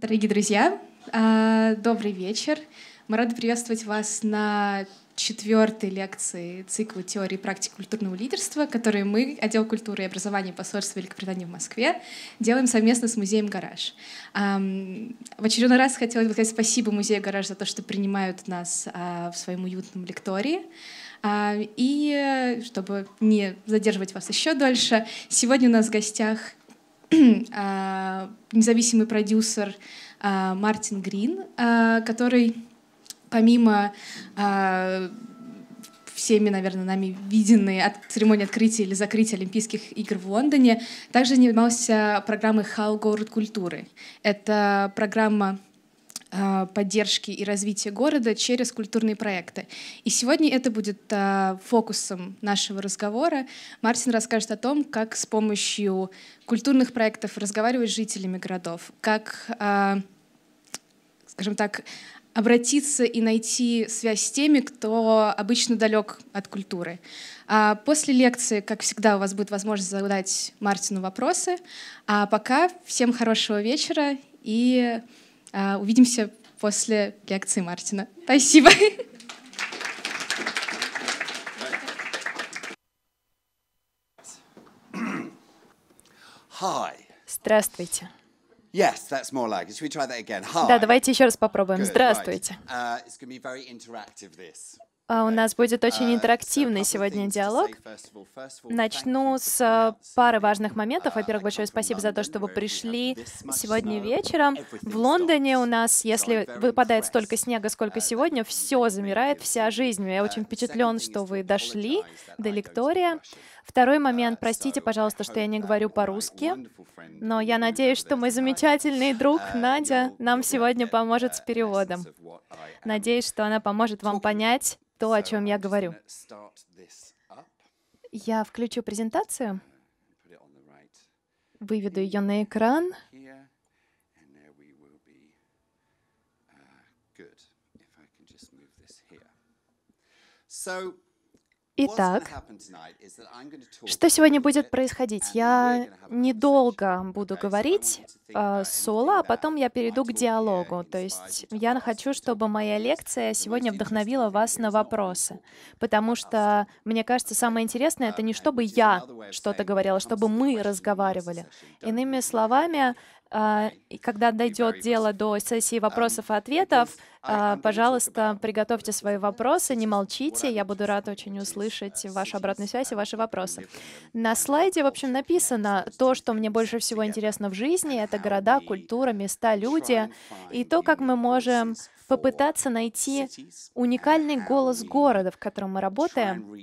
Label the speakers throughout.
Speaker 1: Дорогие друзья, а, добрый вечер. Мы рады приветствовать вас на четвертой лекции цикла теории и практики культурного лидерства, который мы, отдел культуры и образования посольства Великобритании в Москве, делаем совместно с музеем «Гараж». В очередной раз хотела бы сказать спасибо музею «Гараж» за то, что принимают нас а, в своем уютном лектории. А, и э, чтобы не задерживать вас еще дольше, сегодня у нас в гостях А, независимый продюсер а, Мартин Грин, а, который помимо всеми, наверное, нами виденные от церемонии открытия или закрытия Олимпийских игр в Лондоне, также занимался программой «Хау город культуры». Это программа Э, поддержки и развития города через культурные проекты. И сегодня это будет э, фокусом нашего разговора. Мартин расскажет о том, как с помощью культурных проектов разговаривать с жителями городов, как, э, скажем так, обратиться и найти связь с теми, кто обычно далек от культуры. А после лекции, как всегда, у вас будет возможность задать Мартину вопросы. А пока всем хорошего вечера и Увидимся после лекции Мартина. Спасибо.
Speaker 2: Здравствуйте.
Speaker 3: Yes, that's more like it. Should we try that again? Hi. Да, давайте еще раз попробуем. Good, Здравствуйте. Right. Uh, it's going to be very interactive this. А,
Speaker 2: у нас будет очень а, интерактивный сегодня диалог. Начну с э, пары важных моментов. А, Во-первых, большое спасибо за то, что вы пришли сегодня вечером. В Лондоне у нас, если выпадает столько снега, сколько сегодня, все замирает, вся жизнь. Я очень впечатлен, что вы дошли до лектория. Второй uh, момент. Простите, пожалуйста, что я не говорю по-русски, но я надеюсь, что мой замечательный друг Надя нам сегодня поможет с uh, переводом. Надеюсь, что она поможет вам понять, то, о чем я говорю. Я включу презентацию, выведу ее на экран.
Speaker 3: Uh, so, Итак, что сегодня
Speaker 2: будет происходить? Я недолго буду говорить э, соло, а потом я перейду к диалогу. То есть я хочу, чтобы моя лекция сегодня вдохновила вас на вопросы. Потому что, мне кажется, самое интересное — это не uh, чтобы я что-то говорила, чтобы мы разговаривали. Иными словами, э, когда дойдет дело до сессии um, вопросов и ответов, а, пожалуйста, приготовьте свои вопросы, не молчите, я буду рад очень услышать вашу обратную связь и ваши вопросы. На слайде, в общем, написано то, что мне больше всего интересно в жизни, это города, культура, места, люди, и то, как мы можем попытаться найти уникальный голос города, в котором мы работаем,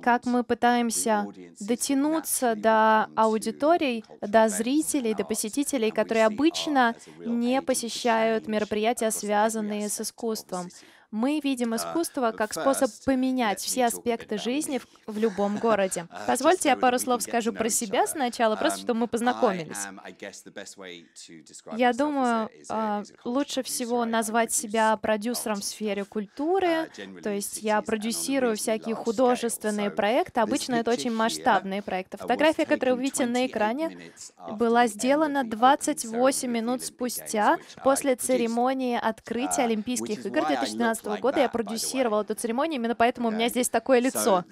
Speaker 2: как мы пытаемся дотянуться до аудиторий, до зрителей, до посетителей, которые обычно не посещают мероприятия, связанные с искусством. Мы видим а, искусство э, как способ поменять все аспекты жизни в любом городе. А, Позвольте я пару слов скажу про себя сначала, просто чтобы мы познакомились.
Speaker 3: Я думаю,
Speaker 2: а, лучше всего назвать себя продюсером в сфере культуры, то есть я продюсирую всякие художественные проекты, обычно это очень масштабные проекты. Uh, Фотография, которую вы видите на экране, была сделана 28 минут спустя после церемонии открытия uh, Олимпийских игр 2012 2019 года я продюсировал эту церемонию, именно поэтому у меня здесь такое лицо.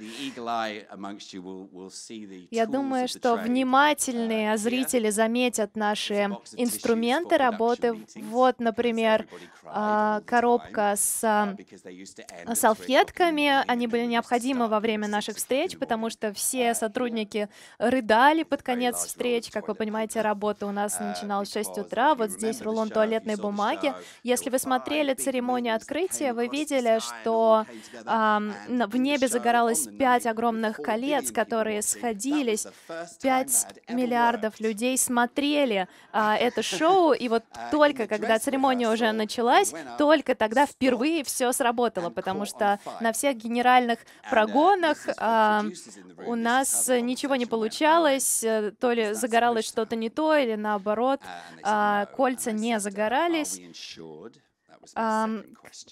Speaker 3: Я думаю, что
Speaker 2: внимательные uh, зрители заметят наши инструменты работы. Вот, например, а, коробка с uh, салфетками. Они были необходимы во время наших встреч, потому что все uh, сотрудники рыдали под конец встреч. Как вы понимаете, работа у нас начиналась в 6 утра. Вот здесь рулон туалетной бумаги. Если вы смотрели церемонию открытия, вы видели, что эм, в небе загоралось пять огромных колец, которые сходились. Пять миллиардов людей смотрели э, это шоу, и вот uh, только когда церемония уже началась, только тогда впервые все сработало, потому что на всех генеральных uh, прогонах э, у нас ничего не получалось, э, то ли загоралось что-то не то, или наоборот, э, кольца не загорались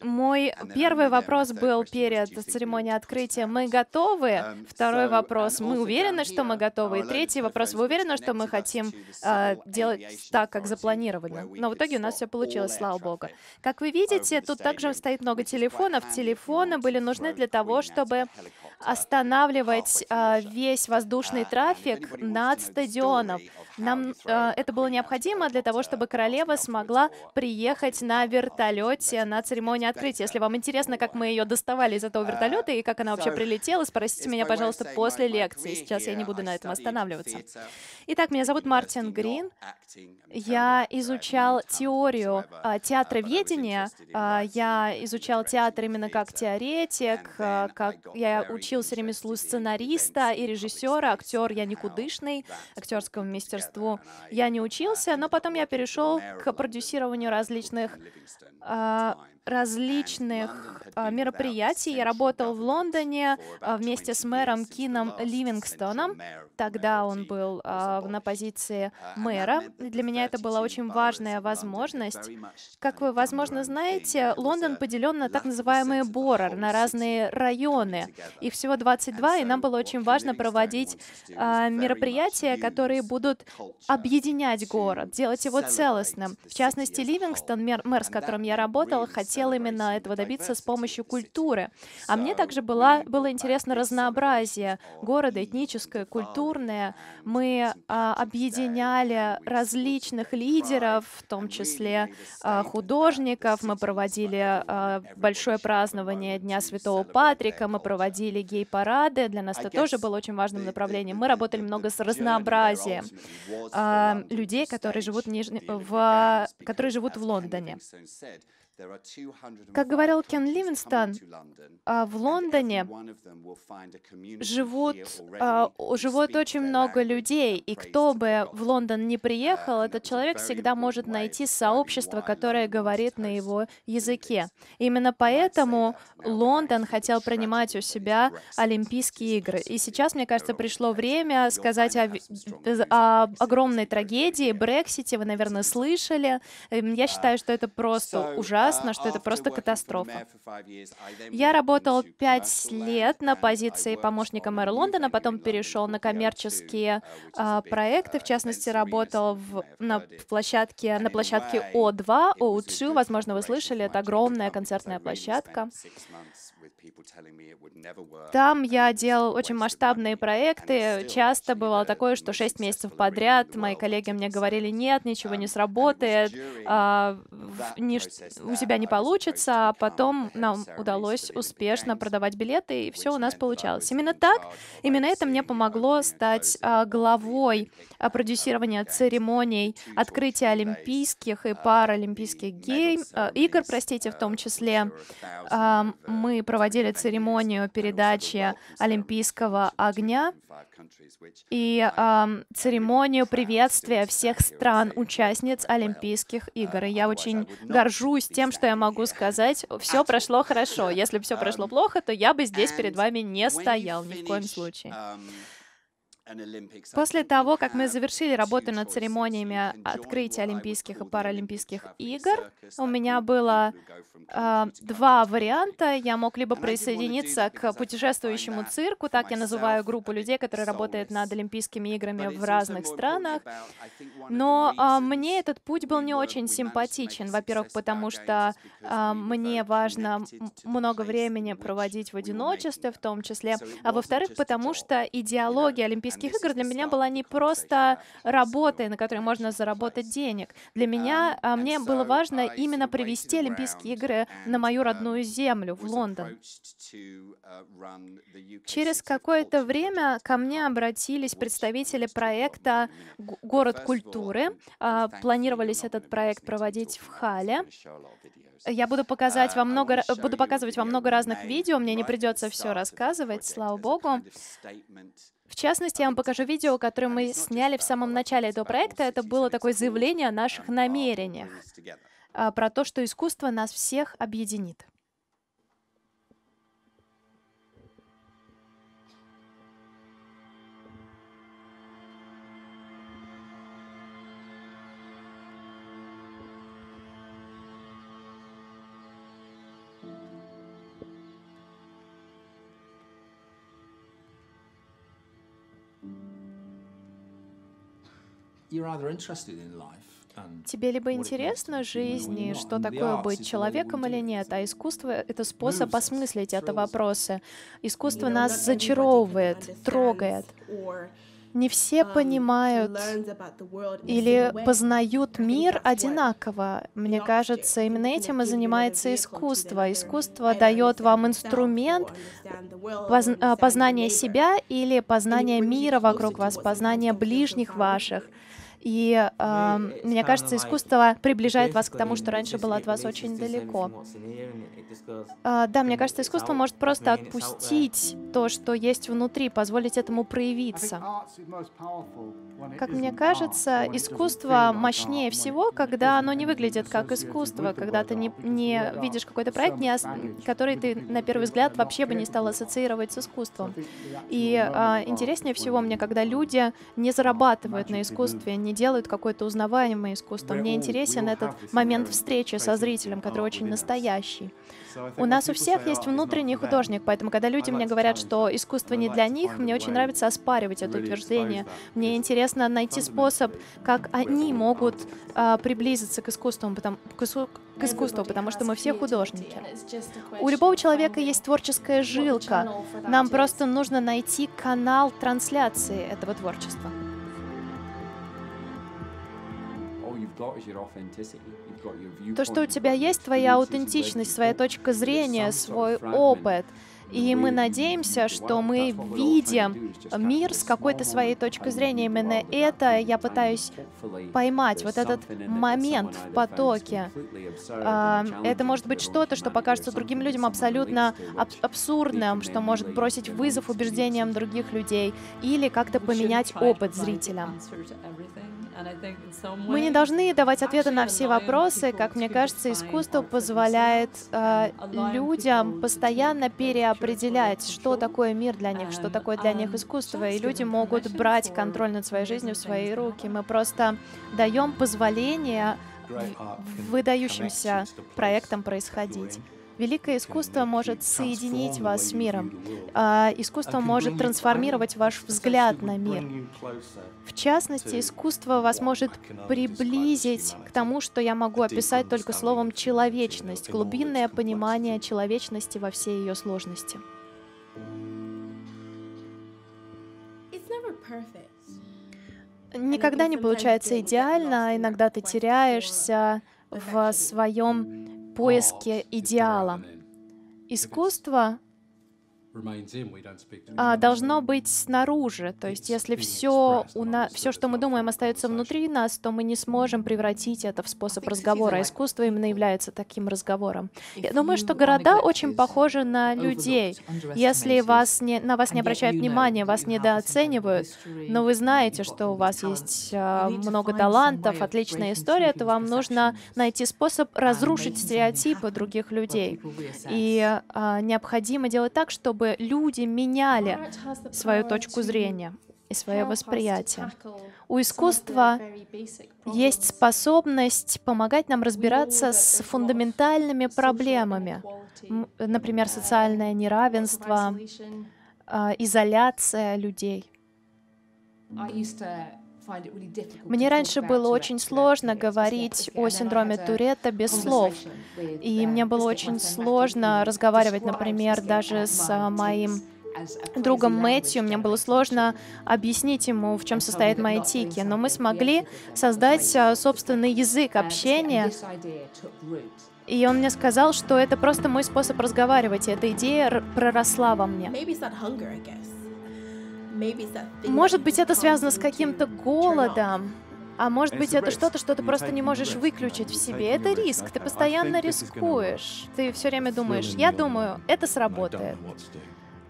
Speaker 2: мой первый вопрос был перед церемонией открытия. Мы готовы? Um, Второй um, вопрос. Мы уверены, что мы готовы? И третий вопрос. Вы уверены, что мы хотим а, делать так, как запланировали? Но в итоге у нас все получилось, слава богу. Как вы видите, тут также стоит много телефонов. Телефоны были нужны а, uh, а, для того, чтобы останавливать весь воздушный трафик над стадионом. Нам это было необходимо для того, чтобы королева смогла приехать uh, на вертолет вертолете на церемонии открытия. Если вам интересно, как мы ее доставали из этого вертолета и как она вообще прилетела, спросите меня, пожалуйста, после лекции. Сейчас я не буду на этом останавливаться. Итак, меня зовут Мартин Грин. Я изучал теорию а, uh, театроведения. А, я изучал театр именно как теоретик, а, как я учился ремеслу сценариста и режиссера, актер я никудышный, актерскому мастерству я не учился, но потом я перешел к продюсированию различных uh, различных а, мероприятий. Я работал в Лондоне а, вместе с мэром Кином Ливингстоном. Тогда он был а, на позиции мэра. Для меня это была очень важная возможность. Как вы, возможно, знаете, Лондон поделен на так называемые борер, на разные районы. Их всего 22, и нам было очень важно проводить мероприятия, которые будут объединять город, делать его целостным. В частности, Ливингстон, мэр, с которым я работал, хотел хотел именно этого добиться с помощью культуры. А мне также было, было интересно разнообразие города, этническое, культурное. Мы а, объединяли различных лидеров, в том числе а, художников. Мы проводили а, большое празднование Дня Святого Патрика, мы проводили гей-парады. Для нас это тоже было очень важным направлением. Мы работали много с разнообразием а, людей, которые живут в, в... которые живут в Лондоне. Как говорил Кен Ливинстон, а, в Лондоне живут, а, живут очень много людей, и кто бы в Лондон не uh, приехал, этот человек всегда может найти сообщество, которое говорит на его языке. Именно поэтому Лондон хотел принимать у себя Олимпийские игры. И сейчас, мне кажется, пришло время сказать о, о огромной трагедии, Брексите, вы, наверное, слышали. Эм, я uh, считаю, что это просто ужасно ясно, что это просто катастрофа. Я работал пять лет на позиции помощника мэра Лондона, потом перешел на коммерческие э, проекты, в частности, работал в, на, в площадке, на площадке О2, O2, возможно, вы слышали, это огромная концертная площадка. Там я делал очень масштабные проекты. Часто бывало такое, что шесть месяцев подряд мои коллеги мне говорили, нет, ничего не um, сработает, а, не, у тебя не получится, а потом нам удалось успешно продавать билеты, и все у нас получалось. Именно так, именно это мне помогло стать а, главой а, продюсирования церемоний открытия Олимпийских и uh, Паралимпийских гейм, а, игр, простите, в том uh, числе. Uh, мы проводили церемонию передачи Олимпийского огня и э, церемонию приветствия всех стран-участниц Олимпийских игр. И я очень горжусь тем, что я могу сказать, все прошло хорошо. Если все прошло плохо, то я бы здесь перед вами не стоял ни в коем случае. После того, как мы завершили работу над церемониями открытия Олимпийских и Паралимпийских игр, у меня было э, два варианта. Я мог либо присоединиться к путешествующему цирку, так я называю группу людей, которые работают над Олимпийскими играми в разных странах, но э, мне этот путь был не очень симпатичен. Во-первых, потому что э, мне важно много времени проводить в одиночестве, в том числе, а во-вторых, потому что идеология Олимпийских Олимпийских игр для меня была не просто работа, на которой можно заработать денег. Для меня, а, мне было важно именно привести Олимпийские игры на мою родную землю, в Лондон. Через какое-то время ко мне обратились представители проекта «Город культуры». А, планировались этот проект проводить в Хале. Я буду, показать вам много, буду показывать вам много разных видео, мне не придется все рассказывать, слава богу. В частности, я вам покажу видео, которое мы сняли в самом начале этого проекта. Это было такое заявление о наших намерениях, а, про то, что искусство нас всех объединит. Тебе либо интересно жизни, что такое быть человеком или нет, а искусство — это способ осмыслить это вопросы. Искусство нас зачаровывает, трогает. Не все um, понимают или познают мир одинаково. Мне кажется, именно этим и занимается искусство. Искусство дает вам инструмент э, познания себя или познания мира вокруг вас, познания ближних ваших. И э, мне кажется, искусство приближает вас к тому, что раньше было от вас очень далеко. Э, да, мне кажется, искусство может просто э, отпустить то, что есть внутри, позволить этому проявиться. Как мне кажется, искусство мощнее всего, когда оно не выглядит как искусство, когда ты не, не видишь какой-то проект, не ос... который ты на первый взгляд вообще бы не стал ассоциировать с искусством. И э, интереснее всего мне, когда uh, люди не зарабатывают на искусстве, не делают какое-то узнаваемое искусство. Мне интересен этот момент встречи со зрителем, который очень настоящий.
Speaker 1: У нас у всех есть oh,
Speaker 2: внутренний художник, поэтому когда люди мне говорят, что искусство не для них, мне очень нравится оспаривать это утверждение. Мне интересно найти способ, как они могут а, приблизиться к искусству, потому, к искусству, потому что мы все художники. У любого человека есть творческая жилка. Нам просто нужно найти канал трансляции этого творчества.
Speaker 3: То, что у тебя есть твоя
Speaker 2: аутентичность, своя точка зрения, свой опыт. И мы надеемся, что мы видим мир с какой-то своей точки зрения. Именно это я пытаюсь поймать, вот этот момент в потоке. Это может быть что-то, что покажется другим людям абсолютно аб абсурдным, что может бросить вызов убеждениям других людей или как-то поменять опыт зрителям. Мы не должны давать ответы на все вопросы. Как мне кажется, искусство позволяет э, людям постоянно переопределять, что такое мир для них, что такое для них искусство. И люди могут брать контроль над своей жизнью в свои руки. Мы просто даем позволение
Speaker 1: выдающимся
Speaker 2: проектам происходить. Великое искусство может соединить вас с миром. А, искусство может трансформировать ваш взгляд на мир. В частности, искусство вас может приблизить к тому, что я могу описать только словом «человечность», глубинное понимание человечности во всей ее сложности. Никогда не получается идеально, а иногда ты теряешься в своем поиске идеала. Искусство а, должно быть снаружи. То есть, если все, у на... все, что мы думаем, остается внутри нас, то мы не сможем превратить это в способ разговора. Искусство именно является таким разговором. Я думаю, что города очень похожи на людей. Если вас не... на вас не обращают внимания, вас недооценивают, но вы знаете, что у вас есть а, много талантов, отличная история, то вам нужно найти способ разрушить стереотипы других людей. И а, необходимо делать так, чтобы чтобы люди меняли свою точку зрения и свое восприятие. У искусства есть способность помогать нам разбираться с фундаментальными проблемами, например, uh, социальное неравенство, а, изоляция людей. Мне раньше было очень сложно говорить о синдроме uh, Туретта без слов, и мне uh, было очень сложно разговаривать, например, даже с а, моим другом Мэтью, мне было сложно объяснить ему, в чем состоят мои тики, но мы смогли создать а, собственный язык общения, и он мне сказал, что это просто мой способ разговаривать, и эта идея проросла во мне. Может быть, это связано с каким-то голодом, а может быть, это что-то, что ты просто не можешь выключить в себе. Это риск, ты постоянно рискуешь. Ты все время думаешь, я думаю, это сработает.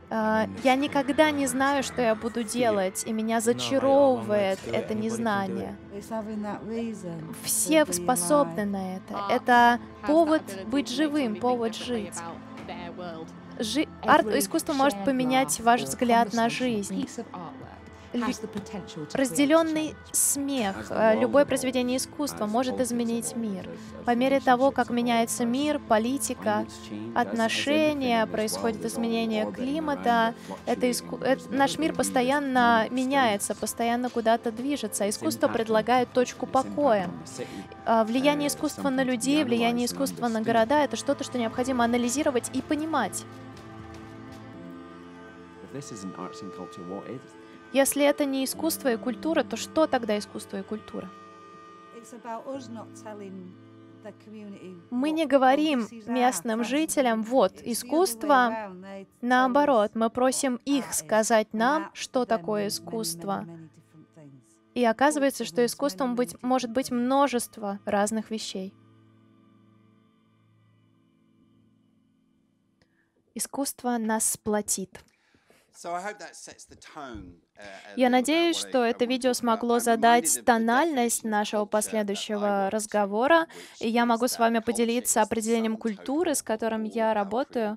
Speaker 2: А, я никогда не знаю, что я буду делать, и меня зачаровывает это незнание. Все способны на это. Это повод быть живым, повод жить. Жи... Арт... Искусство может поменять ваш взгляд на жизнь. Разделенный смех, э, любое произведение искусства может изменить мир. По мере того, как меняется мир, политика, отношения, происходит изменение климата, это иску... это... наш мир постоянно меняется, постоянно куда-то движется. Искусство предлагает точку покоя. Э, влияние искусства на людей, влияние искусства на города — это что-то, что необходимо анализировать и понимать. Если это не искусство и культура, то что тогда искусство и культура? Мы не говорим местным жителям, вот, искусство. Наоборот, мы просим их сказать нам, что такое искусство. И оказывается, что искусством быть, может быть множество разных вещей. Искусство нас сплотит.
Speaker 3: Uh,
Speaker 2: я надеюсь, что это видео смогло задать тональность нашего последующего разговора, и я могу с вами поделиться определением культуры, с которым я работаю.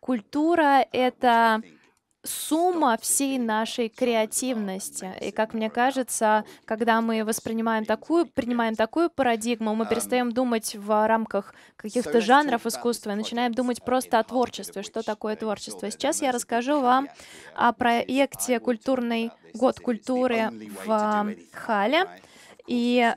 Speaker 2: Культура — это сумма всей нашей креативности. И как мне кажется, когда мы воспринимаем такую, принимаем такую парадигму, мы перестаем думать в рамках каких-то жанров искусства и начинаем думать просто о творчестве, что такое творчество. Сейчас я расскажу вам о проекте «Культурный год культуры» в а, Хале. И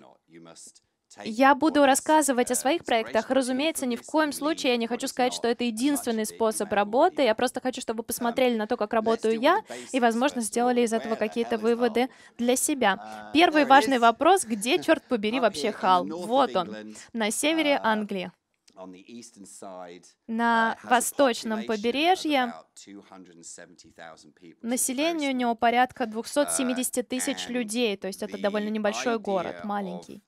Speaker 2: я буду рассказывать о своих проектах. Разумеется, ни в коем случае я не хочу сказать, что это единственный способ работы. Я просто хочу, чтобы вы посмотрели на то, как работаю я, и, возможно, сделали из этого какие-то выводы для себя. Первый важный вопрос, где, черт побери, вообще Хал? Вот он, на севере Англии.
Speaker 3: На восточном побережье
Speaker 2: население у него порядка 270 тысяч людей, то есть это довольно небольшой город,
Speaker 3: маленький.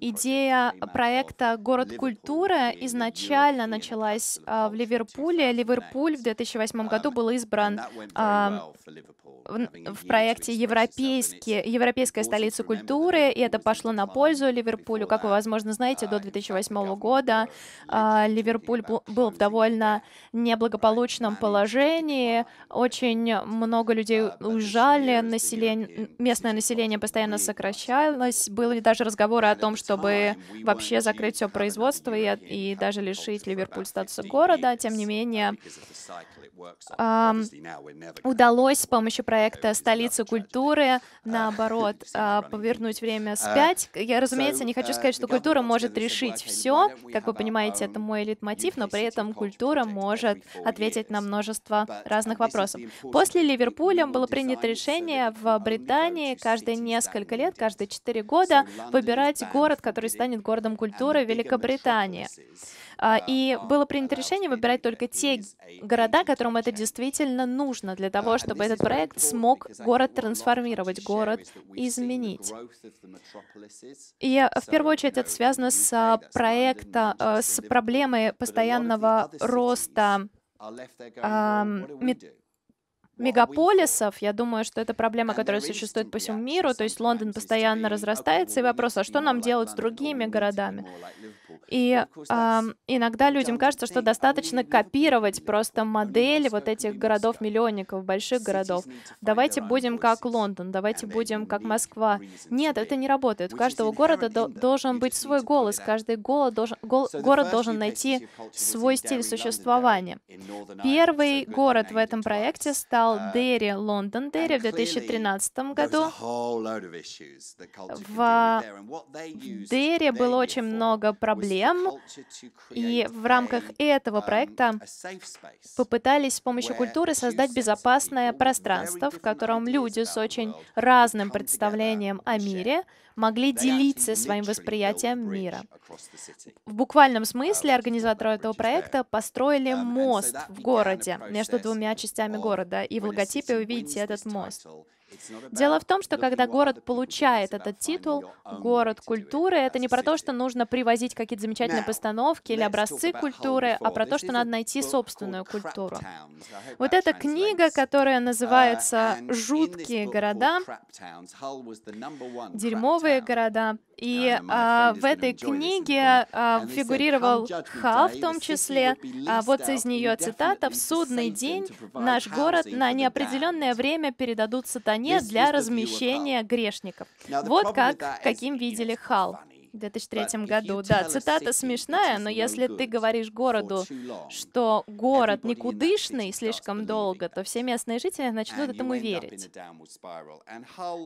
Speaker 3: Идея
Speaker 2: проекта «Город культуры» изначально началась а, в Ливерпуле. Ливерпуль в 2008 um, году был избран в проекте Европейский, «Европейская столица культуры», и это пошло на пользу Ливерпулю. Как вы, возможно, знаете, до 2008 uh, года а, Ливерпуль был в довольно неблагополучном положении. Очень много людей uh, уезжали, население, местное население постоянно сокращалось, Здесь были даже разговоры о том, чтобы вообще закрыть все производство и, и даже лишить Ливерпуль статуса города. Тем не менее, удалось с помощью проекта «Столица культуры», наоборот, а, повернуть время спять. Я, разумеется, не хочу сказать, что культура может решить все. Как вы понимаете, это мой мотив, но при этом культура может ответить на множество разных вопросов. После Ливерпуля было принято решение в Британии каждые несколько лет, каждые четыре года года выбирать город, который станет городом культуры Великобритании. А, и было принято решение выбирать только те города, которым это действительно нужно для того, чтобы этот проект смог город трансформировать, город изменить. И э, в первую очередь это связано с э, проекта, э, с проблемой постоянного роста а мегаполисов, я думаю, что это проблема, которая существует по всему миру, то есть Лондон постоянно разрастается, и вопрос, а что нам делать с другими городами? Типа, и э, иногда людям кажется, что достаточно копировать просто модель вот этих городов-миллионников, больших городов. Давайте будем как Лондон, давайте будем как Москва. Нет, это не работает. У каждого города до должен быть свой голос, каждый голод должен, гол город должен найти свой стиль существования. Первый город в этом проекте стал издал Дерри Лондон Дерри в 2013 году. В Дерри было очень много проблем, и в рамках этого um, проекта попытались с помощью культуры создать безопасное пространство, в котором люди с очень разным представлением о мире могли делиться своим восприятием мира. В буквальном смысле uh, организаторы этого проекта построили um, мост в городе между двумя частями города, и в логотипе вы видите этот мост. Дело в том, что когда город получает этот титул, город культуры, это не про то, что нужно привозить какие-то замечательные постановки или образцы культуры, а про то, что надо найти собственную культуру. Вот эта книга, которая uh, называется «Жуткие города», «Дерьмовые города», и а, в этой книге а, фигурировал Хал в том числе. А, вот из нее цитата. «В судный день наш город на неопределенное время передадут сатане стране для размещения грешников. Вот как, каким видели Хал в 2003 году. Да, цитата смешная, но если ты говоришь городу, что город никудышный слишком долго, то все местные жители начнут этому верить.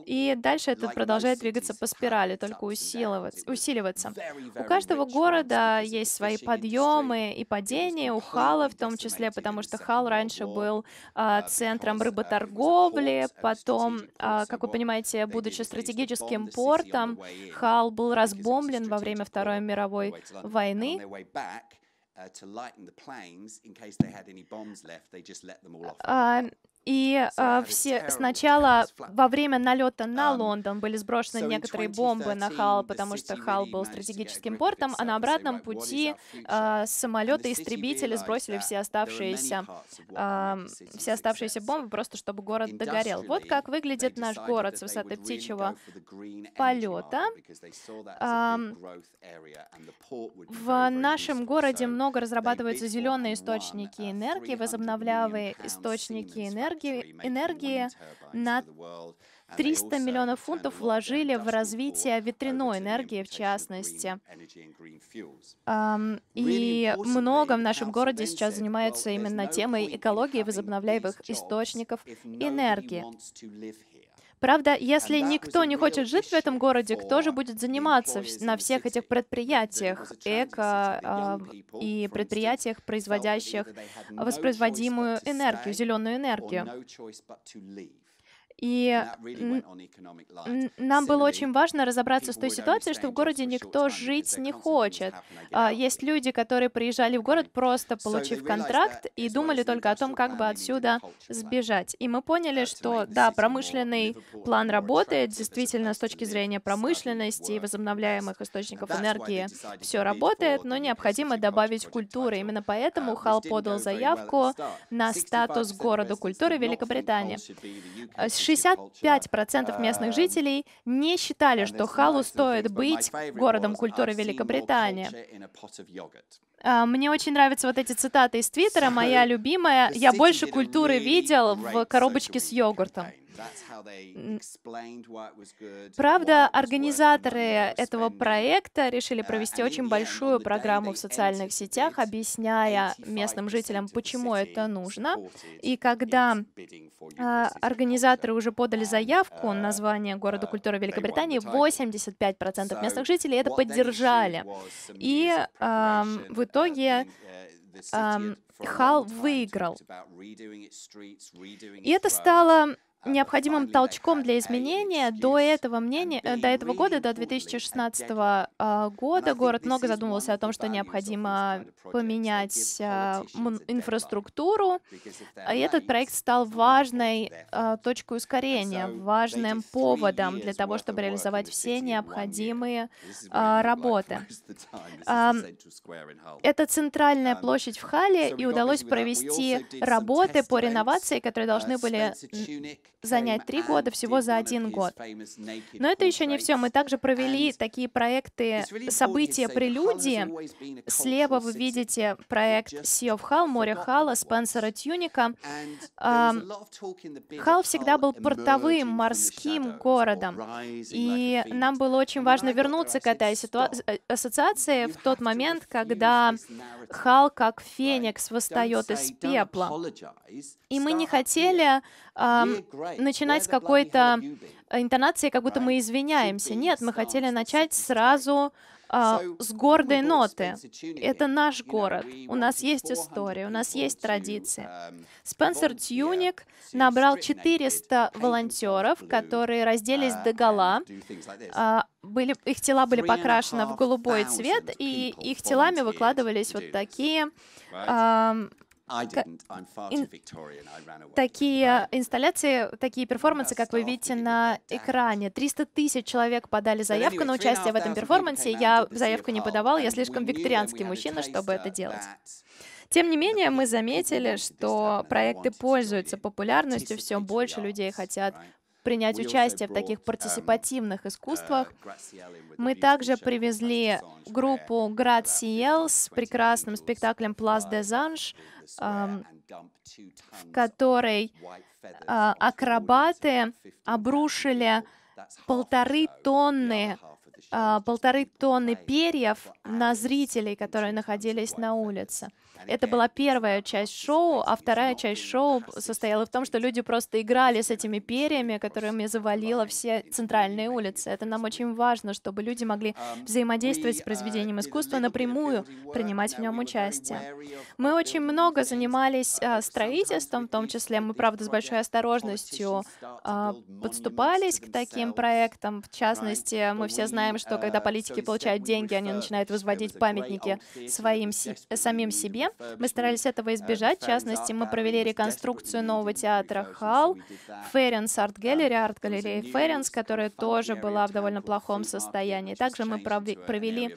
Speaker 2: И дальше это продолжает двигаться по спирали, только усиливаться. У каждого города есть свои подъемы и падения, у Хала в том числе, потому что Хал раньше был а, uh, центром uh, рыботорговли, потом, а, как вы понимаете, будучи стратегическим портом, Хал был разбомблен разгромлен во время Второй мировой войны.
Speaker 3: А, и э, все сначала
Speaker 2: во время налета на um, Лондон были сброшены некоторые бомбы на Хал, потому что Хал был стратегическим портом, а на обратном пути э, а, самолеты-истребители сбросили а, все оставшиеся, э, все оставшиеся бомбы, просто чтобы город догорел. Вот как выглядит наш город с высоты птичьего полета. Э, в нашем городе много разрабатываются зеленые источники энергии, возобновляемые источники энергии, энергии, энергии на 300 миллионов фунтов вложили в развитие ветряной энергии, в частности. И много в нашем городе сейчас занимаются именно темой экологии возобновляемых источников энергии. Правда, если никто не хочет жить в этом городе, кто же будет заниматься на всех этих предприятиях, эко а, и предприятиях, производящих воспроизводимую энергию, зеленую энергию? И нам было очень важно разобраться с той ситуацией, что в городе никто жить не хочет. А, есть люди, которые приезжали в город, просто получив контракт, и думали только о том, как бы отсюда сбежать. И мы поняли, uh, что да, промышленный план работает, действительно, с точки зрения промышленности и возобновляемых источников энергии все работает, но необходимо добавить культуры. Именно поэтому Хал подал заявку на статус города культуры Великобритании. 65% местных жителей не считали, что Халу стоит быть городом культуры Великобритании. А, мне очень нравятся вот эти цитаты из Твиттера. Моя любимая. Я больше культуры видел в коробочке с йогуртом. Правда, организаторы этого проекта решили uh, провести очень большую программу в социальных сетях, объясняя местным жителям, почему это нужно. И когда а, организаторы уже подали заявку uh, на название города uh, культуры Великобритании, 85% местных жителей это поддержали. И э, в итоге Хал выиграл.
Speaker 3: И это стало
Speaker 2: необходимым толчком для изменения до этого мнения, э, до этого года, до 2016 а, года, город много задумывался о том, что необходимо поменять а, инфраструктуру. И а этот проект стал важной точкой ускорения, важным поводом для того, чтобы реализовать все необходимые работы. Это центральная um, площадь в Хале, и удалось провести работы по реновации, которые должны uh, были занять три года всего за один год. Но это еще не все. Мы также провели такие проекты «События прелюдии». Слева вы видите проект «Sea of Hull», «Море Хала», Спенсера Тюника. Хал всегда был портовым, морским городом. И нам было очень важно вернуться к этой э, ассоциации в тот момент, когда Хал, как феникс, восстает из пепла. И мы не хотели начинать с какой-то интонации, как будто мы извиняемся. Нет, мы хотели начать сразу а, с гордой ноты. Это наш город. У нас есть история, у нас есть традиции. Um, Спенсер Тюник набрал 400 волонтеров, uh, которые разделись до гола. А, были, их тела были покрашены в голубой цвет, и их телами выкладывались вот такие такие инсталляции, такие перформансы, как вы видите на экране. 300 тысяч человек подали заявку на участие в этом перформансе. Я заявку не подавал, я слишком викторианский мужчина, чтобы это делать. Тем не менее, мы заметили, что проекты пользуются популярностью, все больше людей хотят принять участие в таких um, партисипативных uh, искусствах. Мы также привезли группу Грациел с прекрасным спектаклем «Плас des Anges», в которой а, акробаты обрушили полторы тонны, а, полторы тонны перьев на зрителей, которые находились на улице. Это была первая часть шоу, а вторая часть шоу состояла в том, что люди просто играли с этими перьями, которыми завалило все центральные улицы. Это нам очень важно, чтобы люди могли взаимодействовать с произведением искусства напрямую, принимать в нем участие. Мы очень много занимались а, строительством, в том числе мы, правда, с большой осторожностью а, подступались к таким проектам. В частности, мы все знаем, что когда политики получают деньги, они начинают возводить памятники своим самим себе. Мы старались этого избежать. В частности, мы провели реконструкцию нового театра Хал, Ференс Арт Галерея Арт Галереи Ференс, которая тоже была в довольно плохом состоянии. Также мы провели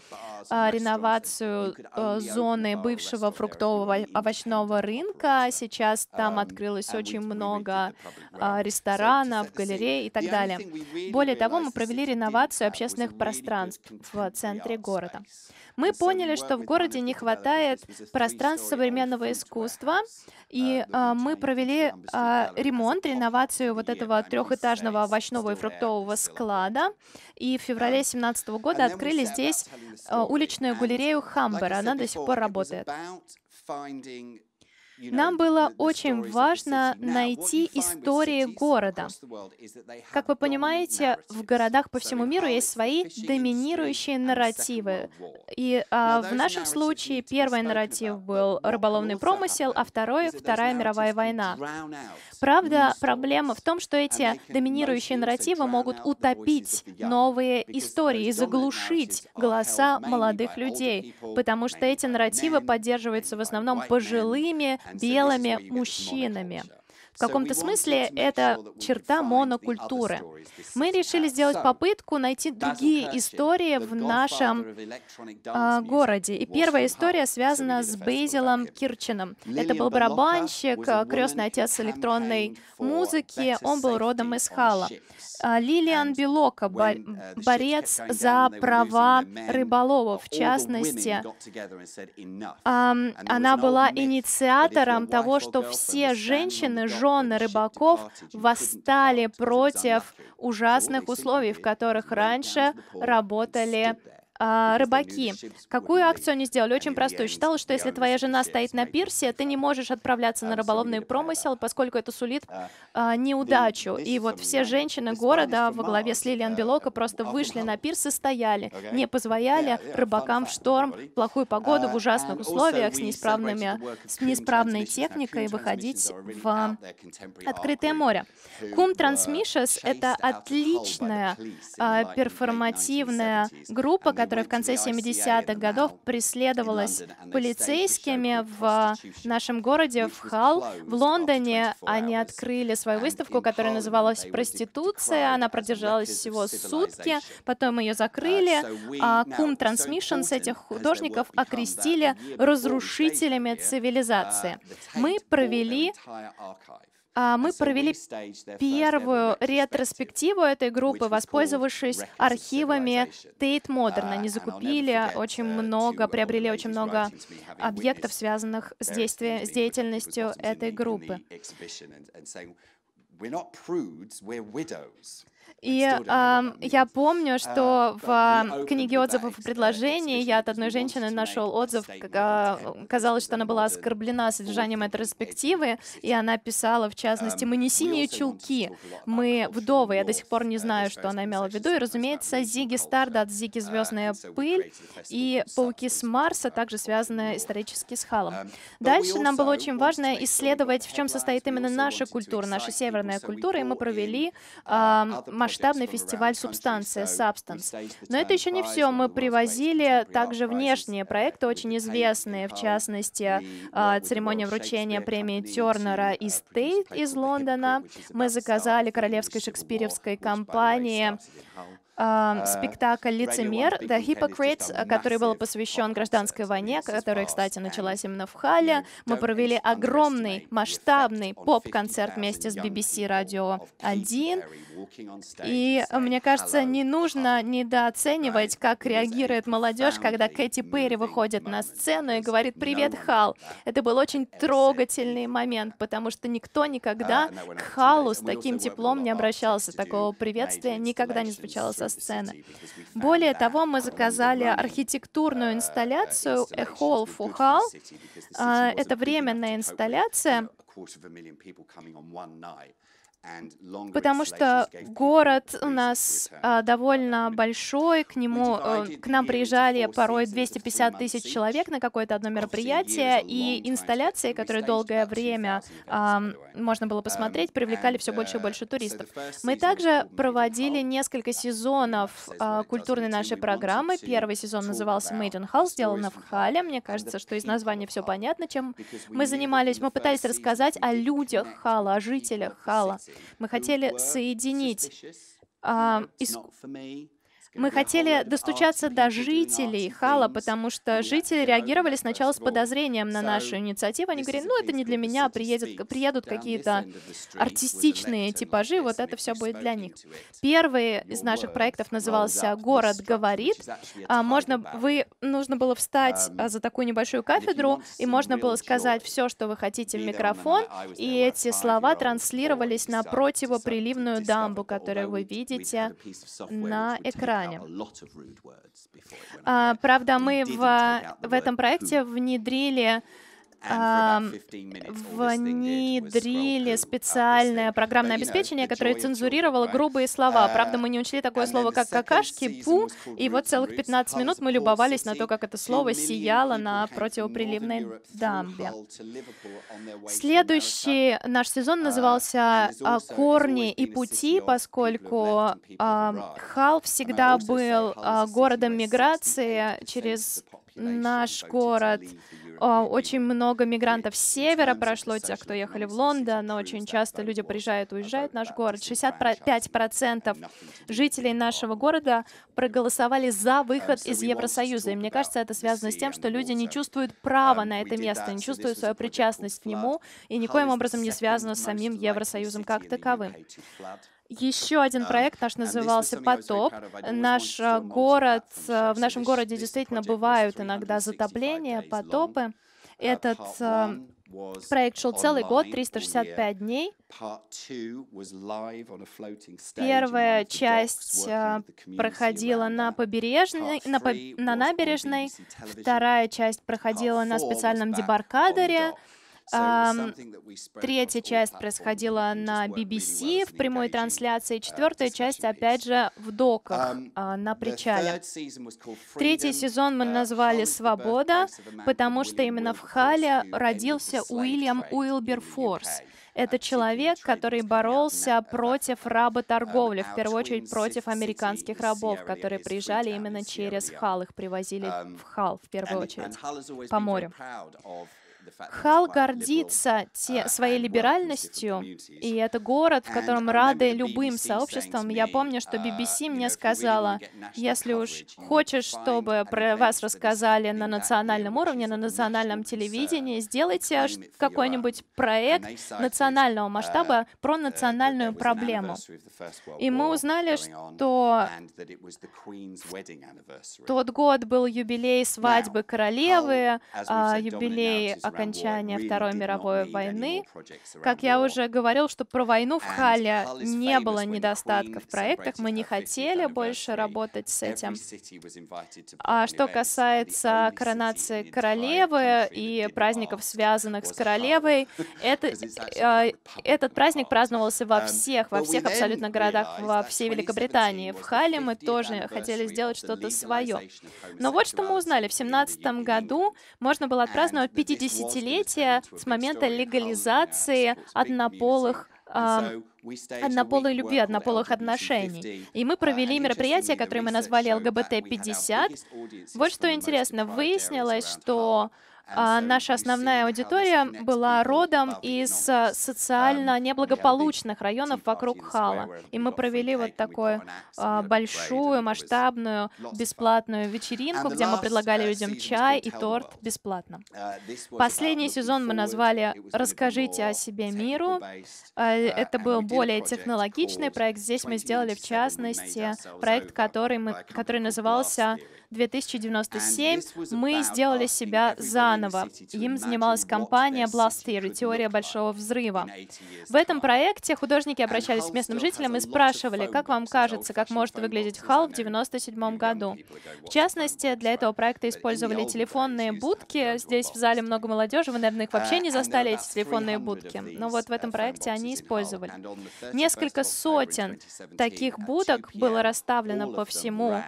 Speaker 2: а, реновацию а, зоны бывшего фруктового овощного рынка. Сейчас там открылось очень много а, ресторанов, галерей и так далее. Более того, мы провели реновацию общественных пространств в центре города. Мы поняли, что в городе не хватает пространств пространство современного искусства, и а, мы провели а, ремонт, реновацию вот этого трехэтажного овощного и фруктового склада, и в феврале 2017 года открыли здесь а, уличную галерею Хамбер, она до сих пор работает. Нам было очень важно найти истории города. Как вы понимаете, в городах по всему миру есть свои доминирующие нарративы. И а, в нашем случае первый нарратив был рыболовный промысел, а второй — Вторая мировая война. Правда, проблема в том, что эти доминирующие нарративы могут утопить новые истории заглушить голоса молодых людей, потому что эти нарративы поддерживаются в основном пожилыми, белыми мужчинами. В каком-то смысле это черта монокультуры. Мы решили сделать попытку найти другие истории в нашем э, городе. И первая история связана с Бейзелом Кирченом. Это был барабанщик, а, крестный отец электронной музыки. Он был родом из Хала. А, Лилиан Белока, борец за права рыболовов, в частности. Она была инициатором того, что все женщины, жены, жены рыбаков восстали против ужасных условий, в которых раньше работали а, рыбаки. Какую акцию они сделали? Очень простую. Считалось, что если твоя жена стоит на пирсе, ты не можешь отправляться на рыболовный промысел, поскольку это сулит а, а неудачу. И вот все женщины города во главе с Лилиан Белока просто вышли на пирс и стояли, не позволяли рыбакам в шторм, в плохую а, погоду, в ужасных условиях, с, неисправными, с неисправной техникой выходить в открытое море. Кум Трансмишес — это отличная а, перформативная группа, которая которая в конце 70-х годов преследовалась полицейскими в нашем городе, в Халл. В Лондоне они открыли свою выставку, которая называлась «Проституция». Она продержалась всего сутки, потом ее закрыли. А Кум Трансмишнс этих художников окрестили разрушителями цивилизации. Мы провели а, мы провели первую ретроспективу этой группы, воспользовавшись архивами Tate Modern. Uh, Они закупили очень uh, много, приобрели очень много объектов, связанных с, действия, с деятельностью этой группы. Э, и а, э, я помню, что в книге а, отзывов и предложений я от одной женщины нашел отзыв, э, казалось, что она была оскорблена содержанием э, этой ретроспективы, и она писала, в частности, эм, «Мы не синие чулки, мы вдовы». Я до сих пор не знаю, что она имела в виду. И, разумеется, Зиги Стардат, Зиги Звездная пыль и Пауки с Марса также связаны исторически с Халом. Дальше нам было очень важно исследовать, в чем состоит именно наша культура, наша северная культура, и мы провели э, масштабный фестиваль «Субстанция» Substance. Но это еще не все. Мы привозили также внешние проекты, очень известные, в частности, а, церемония вручения премии Тернера и Стейт из Лондона. Мы заказали королевской шекспировской компании а, спектакль «Лицемер» «The Hypocrites», который был посвящен гражданской войне, которая, кстати, началась именно в Хале. Мы провели огромный, масштабный поп-концерт вместе с BBC Radio 1. И мне кажется, не нужно недооценивать, как реагирует молодежь, когда Кэти Перри выходит на сцену и говорит «Привет, Хал!». Это был очень трогательный момент, потому что никто никогда uh, к Халу с таким теплом не обращался. Такого приветствия никогда не звучало со сцены. Более того, мы заказали архитектурную uh, инсталляцию «Эхол Фухал». А, это временная инсталляция, потому что город у нас э, довольно большой, к нему, э, к нам приезжали порой 250 тысяч человек на какое-то одно мероприятие, и инсталляции, которые долгое время э, можно было um, посмотреть, привлекали все больше и uh, больше туристов. Мы также проводили несколько сезонов а, культурной нашей программы. Первый сезон назывался Made in Hall, сделано в Хале. Мне кажется, что из названия все понятно, чем мы занимались. Мы пытались рассказать о людях Хала, о жителях Хала. Мы хотели соединить э, иск мы хотели достучаться до жителей Хала, потому что жители реагировали сначала с подозрением на нашу инициативу. Они говорили, ну это не для меня, приедет, приедут какие-то артистичные типажи, вот это все будет для них. Первый из наших проектов назывался «Город говорит». А, можно, вы, нужно было встать um, а, за такую небольшую кафедру, и можно было сказать все, что вы хотите в микрофон, и эти слова транслировались на противоприливную дамбу, которую вы видите
Speaker 3: на экране. Казахстане.
Speaker 2: А, правда, мы в, в этом проекте внедрили внедрили специальное программное обеспечение, которое цензурировало грубые слова. Uh, Правда, мы не учли такое слово, как какашки, пу, и вот целых 15 минут мы любовались на то, как это слово сияло на противоприливной дамбе. Следующий наш сезон uh, назывался «А «Корни и пути», поскольку Хал всегда был а, городом миграции через наш город а, очень много мигрантов с севера прошло, тех, кто ехали в Лондон, но очень часто люди приезжают уезжают в наш город. 65% жителей нашего города проголосовали за выход из Евросоюза. И мне кажется, это связано с тем, что люди не чувствуют права на это место, не чувствуют свою причастность к нему и никоим образом не связано с самим Евросоюзом как таковым. Еще один проект наш назывался «Потоп». Наш э, город, э, в нашем городе действительно бывают иногда затопления, потопы. Этот э, Проект шел целый год, 365 дней.
Speaker 3: Первая часть проходила
Speaker 2: на побережной, на, по, на набережной, вторая часть проходила на специальном дебаркадере, Третья часть происходила на BBC в прямой uh, трансляции, четвертая часть, опять же, в доках, um, а, на причале. Третий сезон мы uh, назвали «Свобода», потому что именно в Хале родился Уильям Уилберфорс. Uh, Это человек, который боролся против работорговли, в первую очередь против американских рабов, которые приезжали именно через Хал, их привозили um, в Хал в первую очередь,
Speaker 3: по морю. Хал
Speaker 2: гордится те, uh, своей либеральностью, и это город, в котором рады любым сообществам. Я помню, что uh, BBC мне сказала, если уж хочешь, чтобы про вас рассказали на национальном уровне, на национальном телевидении, сделайте какой-нибудь проект национального uh, масштаба про национальную проблему. И мы узнали, что тот год был юбилей свадьбы королевы, а, юбилей окончания Второй мировой войны. Как я уже говорил, что про войну в Хале не было недостатка в проектах, мы не хотели больше работать с этим. А что касается коронации королевы и праздников, связанных с королевой, это, э, этот праздник праздновался во всех, во всех абсолютно городах во всей Великобритании. В Хале мы тоже хотели сделать что-то свое. Но вот что мы узнали. В 17 году можно было отпраздновать 50 десятилетия с момента легализации однополых а, однополой любви, однополых отношений. И мы провели мероприятие, которое мы назвали ЛГБТ-50. Вот что интересно, выяснилось, что а, наша основная аудитория была родом из а, социально неблагополучных районов вокруг Хала. И мы провели вот такую а, большую, масштабную, бесплатную вечеринку, где мы предлагали uh, людям чай и торт бесплатно. Uh, Последний сезон мы назвали «Расскажите о себе миру». Uh, это был более технологичный проект. Здесь мы сделали, в частности, проект, который, мы, который назывался 2097 мы сделали себя заново. Им занималась компания Blast Theory, теория Большого Взрыва. В этом проекте художники обращались к местным жителям и спрашивали, как вам кажется, как может выглядеть Хал в 1997 году. В частности, для этого проекта использовали телефонные будки. Здесь в зале много молодежи, вы, наверное, их вообще uh, не застали, эти телефонные будки. Но вот в этом uh, проекте они использовали. Несколько сотен таких будок было расставлено по всему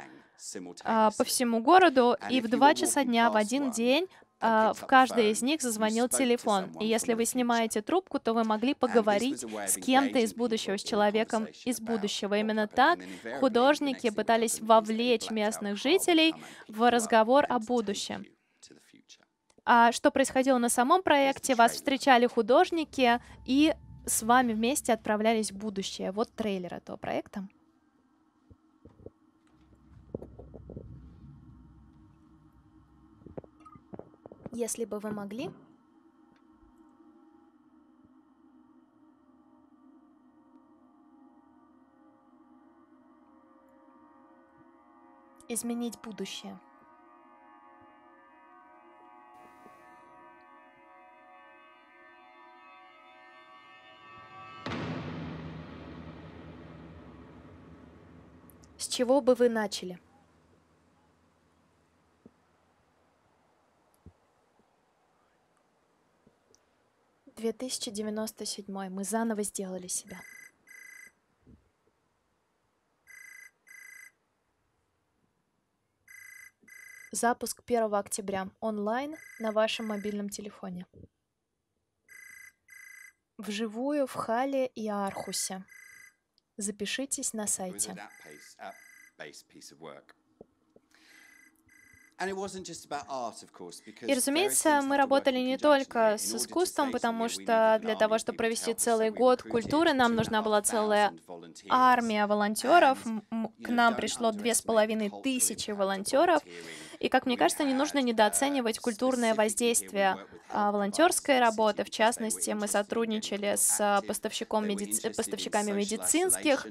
Speaker 2: а, по всему городу, и в два часа дня в один день а, в каждой из них зазвонил телефон. И если вы снимаете трубку, то вы могли поговорить с кем-то из будущего, с человеком из будущего. Именно так художники пытались вовлечь местных жителей в разговор о будущем. А что происходило на самом проекте? Вас встречали художники и с вами вместе отправлялись в будущее. Вот трейлер этого проекта. если бы вы могли изменить будущее. С чего бы вы начали? 2097. Мы заново сделали себя. Запуск 1 октября онлайн на вашем мобильном телефоне. Вживую в Хале и Архусе. Запишитесь на сайте.
Speaker 3: И, разумеется, мы работали
Speaker 2: не только с искусством, потому что для того, чтобы провести целый год культуры, нам нужна была целая армия волонтеров. К нам пришло две с половиной тысячи волонтеров. И, как мне кажется, не нужно недооценивать культурное воздействие а, волонтерской работы. В частности, мы сотрудничали с а, поставщиком медици... поставщиками медицинских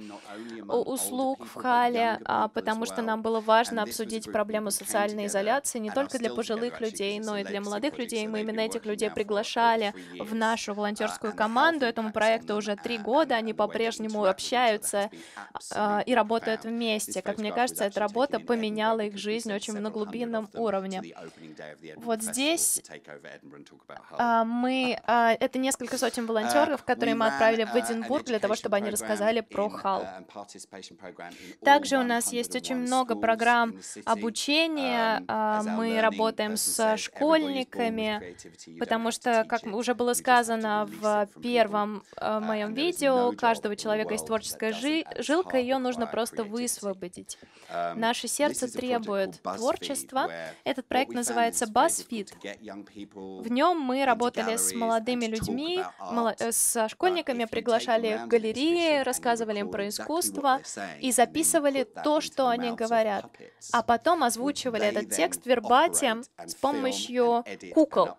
Speaker 2: услуг в Хале, а, потому что нам было важно обсудить проблему социальной изоляции не только для пожилых людей, но и для молодых людей. Мы именно этих людей приглашали в нашу волонтерскую команду. Этому проекту уже три года. Они по-прежнему общаются и работают вместе. Как мне кажется, эта работа поменяла их жизнь очень много военном уровне. Вот здесь мы... это несколько сотен волонтеров, которые мы отправили в Эдинбург для того, чтобы они рассказали про ХАЛ. Также у нас есть очень много программ обучения. мы работаем с школьниками, потому что, как уже было сказано в первом моем видео, у каждого человека есть творческая жи жилка, ее нужно просто высвободить. Наше сердце требует творчества, Битва». Этот проект называется BuzzFeed. В нем мы работали с молодыми людьми, э, со школьниками, приглашали их в галереи, рассказывали им про искусство и записывали то, что они говорят, а потом озвучивали этот текст вербатием с помощью кукол.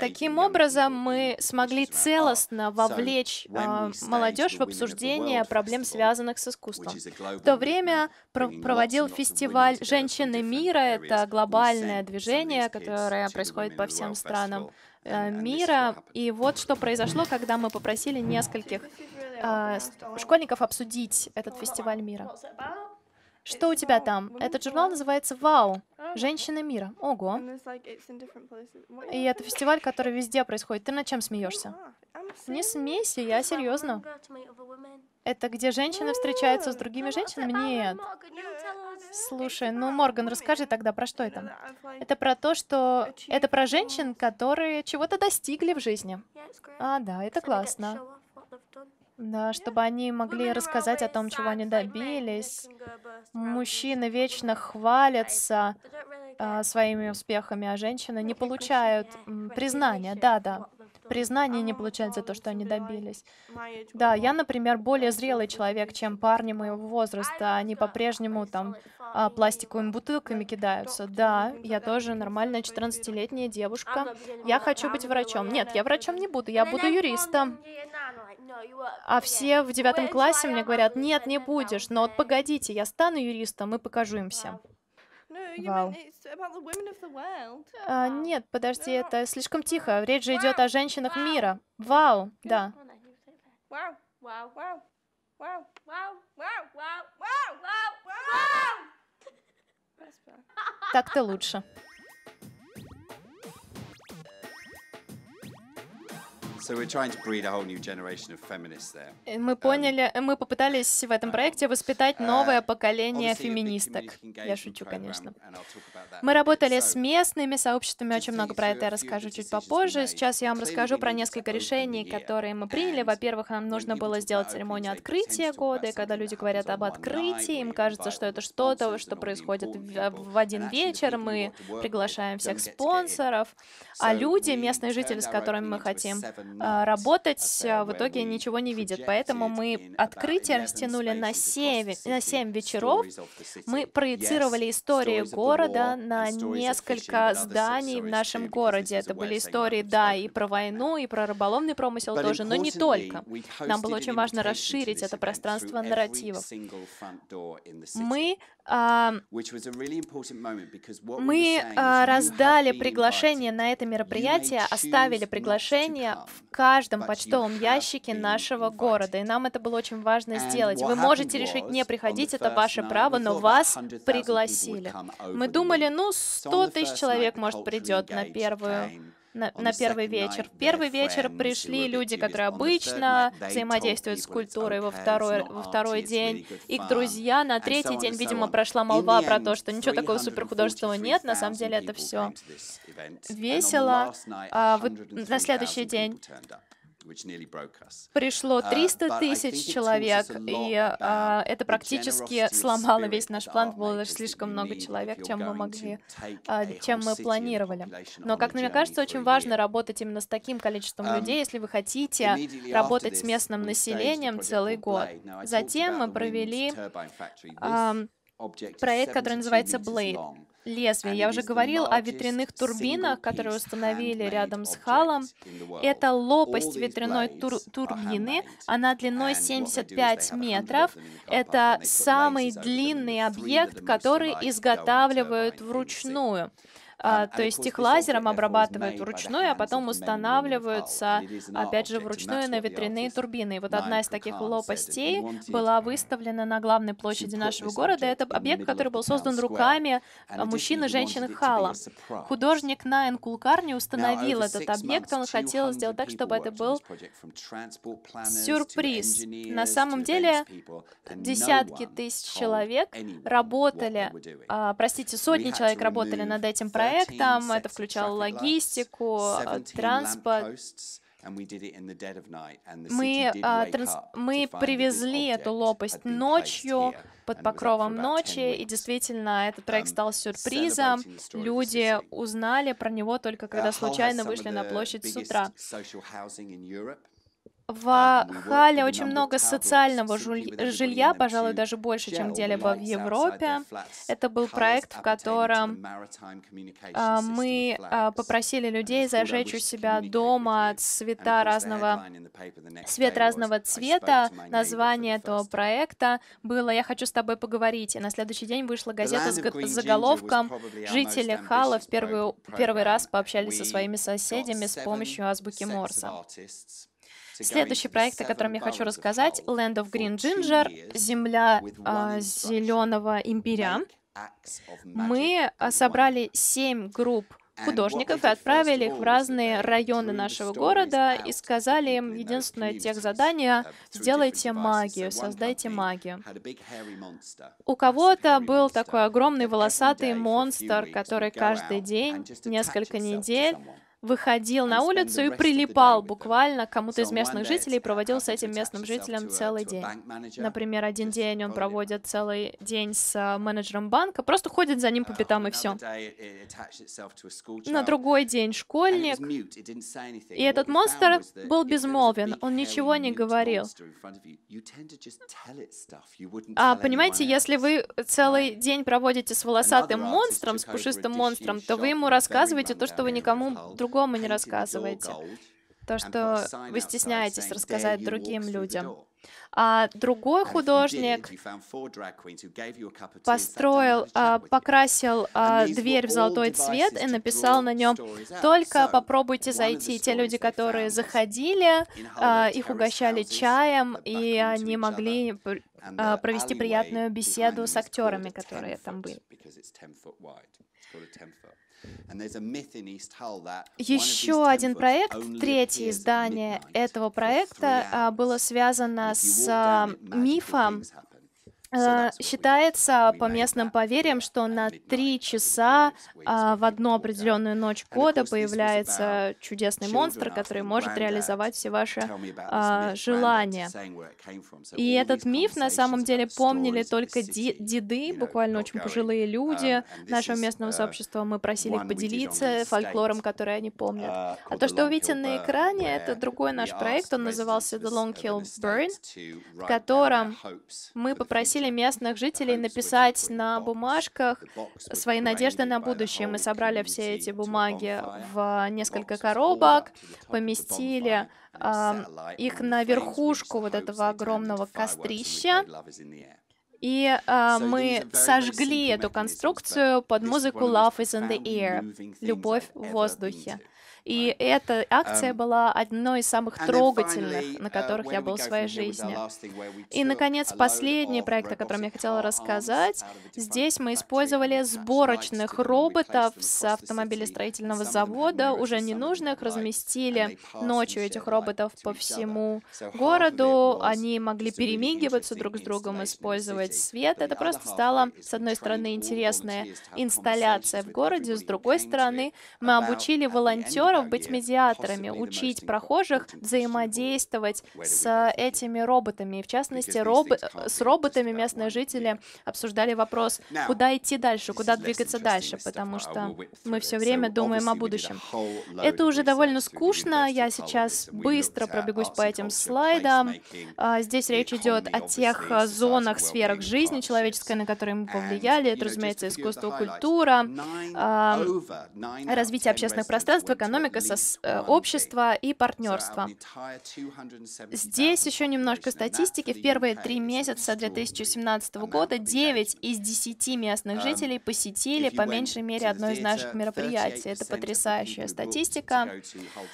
Speaker 2: Таким образом, мы смогли целостно вовлечь э, молодежь в обсуждение проблем, связанных с искусством. В то время про проводил фестиваль «Женщины мира». Это глобальное движение, которое происходит по всем странам э, мира. И вот что произошло, когда мы попросили нескольких э, школьников обсудить этот фестиваль мира. Что у тебя там? Этот журнал называется «Вау! Женщины мира». Ого. И это фестиваль, который везде происходит. Ты над чем смеешься? Не смейся, я серьезно. Это где женщины встречаются с другими женщинами? Нет. Слушай, ну, Морган, расскажи тогда, про что это? Это про то, что... Это про женщин, которые чего-то достигли в жизни. А, да, это классно. Да, чтобы они могли рассказать о том, чего они добились. Мужчины вечно хвалятся э, своими успехами, а женщины не получают признания. Да, да. Признание не получают за то, что они добились. Да, я, например, более зрелый человек, чем парни моего возраста. Они по-прежнему там а, пластиковыми бутылками кидаются. Да, я тоже нормальная 14-летняя девушка. Я хочу быть врачом. Нет, я врачом не буду, я буду юристом. А все в девятом классе мне говорят, нет, не будешь, но вот погодите, я стану юристом и покажу им всем. Вау. Ну, а, нет, подожди, ну, это слишком ну, тихо. Речь же идет о женщинах мира. Вау, да.
Speaker 1: Так-то
Speaker 2: лучше. Мы поняли, um, мы попытались в этом uh, проекте воспитать uh, новое поколение феминисток. Я шучу, конечно. Мы работали с местными сообществами, очень много про это я расскажу чуть попозже. Сейчас я вам расскажу про несколько решений, которые мы приняли. Во-первых, нам нужно было сделать церемонию открытия года, и когда люди говорят об открытии, им кажется, что это что-то, что происходит в один вечер, мы приглашаем всех спонсоров, а люди, местные жители, с которыми мы хотим а, работать, э, а, в итоге ничего не видят. Поэтому мы открытие растянули на 7, на 7 вечеров. Мы проецировали истории города на несколько зданий в нашем городе. Это были истории, да, и про войну, и про рыболовный промысел тоже, но не только. Нам было очень важно расширить это пространство нарративов. Мы а,
Speaker 3: мы а, раздали приглашение
Speaker 2: на это мероприятие, оставили приглашение в каждом почтовом ящике нашего города, и нам это было очень важно сделать. Вы можете решить не приходить, это ваше право, но вас пригласили. Мы думали, ну, 100 тысяч человек, может, придет на первую на, первый вечер. В первый вечер пришли люди, которые обычно взаимодействуют с культурой во второй, во второй день, их друзья. На третий день, видимо, прошла молва про то, что ничего такого суперхудожественного нет, на самом деле это все
Speaker 3: весело. А, вы, на следующий день
Speaker 2: Пришло 300 uh, тысяч человек, и uh, это практически сломало весь наш план, было слишком много человек, а, чем мы могли,
Speaker 3: uh, чем мы
Speaker 2: планировали. Но, как мне кажется, очень важно работать именно с таким количеством um, людей, если вы хотите работать с местным населением целый год. Затем мы провели
Speaker 3: uh, проект, который называется
Speaker 2: Blade. Лезвие. Я уже говорил о ветряных турбинах, которые установили рядом с халом. Это лопасть ветряной тур турбины. Она длиной 75 метров. Это самый длинный объект, который изготавливают вручную. А, то есть их лазером обрабатывают вручную, а потом устанавливаются, опять же, вручную на ветряные турбины. И вот одна из таких лопастей была выставлена на главной площади нашего города. Это объект, который был создан руками а, мужчин и женщин Хала. Художник Найн Кулкарни установил этот объект. Он хотел сделать так, чтобы это был
Speaker 3: сюрприз. На самом
Speaker 2: деле, десятки тысяч а, человек работали, простите, сотни человек работали над этим проектом, проектам. Это включало логистику, э, транспорт. Мы, э, транс... мы привезли эту лопасть ночью под покровом ночи, и действительно этот проект um, стал сюрпризом. Люди узнали про него только когда случайно вышли на площадь с утра в Хале очень много социального жилья, пожалуй, даже больше, чем где-либо в Европе. Это был проект, в котором а, мы а, попросили людей зажечь у себя дома цвета разного, свет разного цвета. Название этого проекта было «Я хочу с тобой поговорить». И на следующий день вышла газета с, заголовком «Жители Хала в первый, первый раз пообщались со своими соседями с помощью азбуки Морса». Следующий проект, о котором я хочу рассказать, Land of Green Ginger, земля э, зеленого имбиря. Мы собрали семь групп художников и отправили их в разные районы нашего города и сказали им единственное тех задание uh, — сделайте магию, создайте магию. У кого-то был такой огромный волосатый монстр, который каждый день, несколько недель, выходил на улицу и прилипал буквально кому-то из местных жителей и проводил с этим местным жителем целый день. Например, один день он проводит целый день с э, менеджером банка, просто ходит за ним по пятам и все.
Speaker 3: На другой день школьник, и этот монстр был
Speaker 2: безмолвен, он ничего не говорил.
Speaker 3: А понимаете, если
Speaker 2: вы целый день проводите с волосатым монстром, с пушистым монстром, то вы ему рассказываете то, что вы никому другому по-другому не рассказываете. То, что вы стесняетесь рассказать другим людям. А другой художник построил, а, покрасил а, дверь в золотой цвет и написал на нем «Только попробуйте зайти». Те люди, которые заходили, а, их угощали чаем, и они могли а, uh, провести приятную беседу с актерами, которые там были.
Speaker 3: Еще один проект, третье издание
Speaker 2: этого проекта, а, было связано с а, мифом Э, считается по местным поверьям, что на три часа а, в одну определенную ночь года появляется чудесный монстр, который может реализовать все ваши а, желания. И этот миф на самом деле помнили только деды, буквально очень пожилые um, люди нашего местного uh, сообщества. Мы просили их поделиться фольклором, который они помнят. Uh, а то, что вы видите на экране, это другой наш проект, он назывался The Long Hill Burn, в котором мы попросили попросили местных жителей написать на бумажках свои надежды на будущее. Мы собрали все эти бумаги в несколько коробок, поместили э, их на верхушку вот этого огромного кострища. И э, мы сожгли эту конструкцию под музыку Love is in the Air, любовь в воздухе. И эта акция эм, была одной из самых трогательных, на uh, которых я был в своей жизни. И, наконец, последний проект, о котором я хотела рассказать. Здесь мы использовали сборочных роботов с автомобилестроительного завода, уже ненужных, разместили ночью этих роботов по всему городу. Они могли перемигиваться друг с другом, использовать свет. Это просто стало, с одной стороны, интересная инсталляция в городе, с другой стороны, мы обучили волонтеров партнеров быть медиаторами, учить прохожих взаимодействовать с этими роботами. И в частности, роб... с роботами местные жители обсуждали вопрос, куда идти дальше, куда двигаться дальше, потому uh, что мы все время думаем о будущем. Это уже довольно скучно. Я сейчас быстро uh, пробегусь по этим слайдам. А, здесь речь идет о тех э, зонах, сферах жизни человеческой, на которые мы повлияли. Это, разумеется, искусство, культура, а,
Speaker 3: развитие общественных пространств,
Speaker 2: экономика экономика, сос, э, общество и партнерство. Здесь еще немножко статистики. В первые три месяца 2017 года 9 из 10 местных um, жителей посетили по меньшей мере одно из наших мероприятий. Это потрясающая статистика.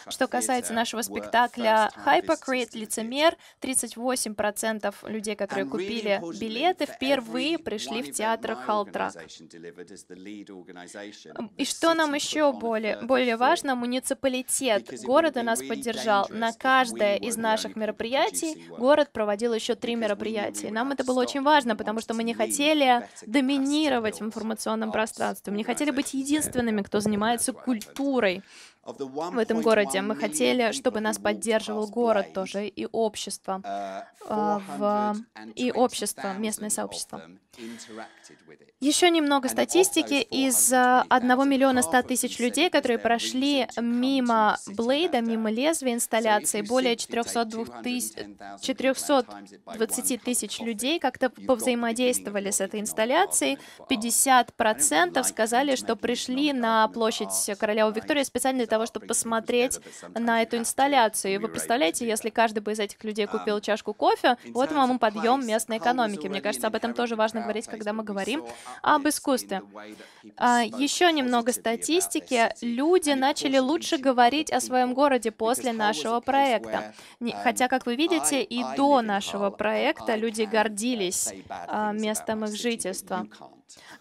Speaker 1: Что касается нашего спектакля
Speaker 2: Hypocrite, лицемер, 38% людей, которые купили билеты, впервые пришли в театр Халтрак. И что нам еще более, более важно, мы не Муниципалитет города нас поддержал. На каждое из наших мероприятий e город проводил еще три мероприятия. Нам это было очень важно, потому что мы не хотели доминировать в информационном пространстве. Мы не хотели быть единственными, uh, кто занимается культурой в этом городе. Мы хотели, чтобы нас поддерживал город тоже и общество, uh, а, в, и общество, местное сообщество. Еще немного статистики. Из 1 а, миллиона 100 тысяч людей, которые прошли мимо Блейда, мимо лезвия инсталляции, более 402 тысяч, 420 тысяч людей как-то повзаимодействовали с этой инсталляцией. 50% сказали, что пришли на площадь Короля Виктории специально того, чтобы посмотреть на эту инсталляцию. И вы представляете, если каждый бы из этих людей купил чашку кофе, вот вам и подъем местной экономики. Мне кажется, об этом тоже важно говорить, когда мы говорим об искусстве. А, Еще немного статистики. Люди начали лучше говорить о своем городе после нашего проекта. Um, хотя, как вы видите, и до нашего проекта люди uh, гордились а, местом их жительства.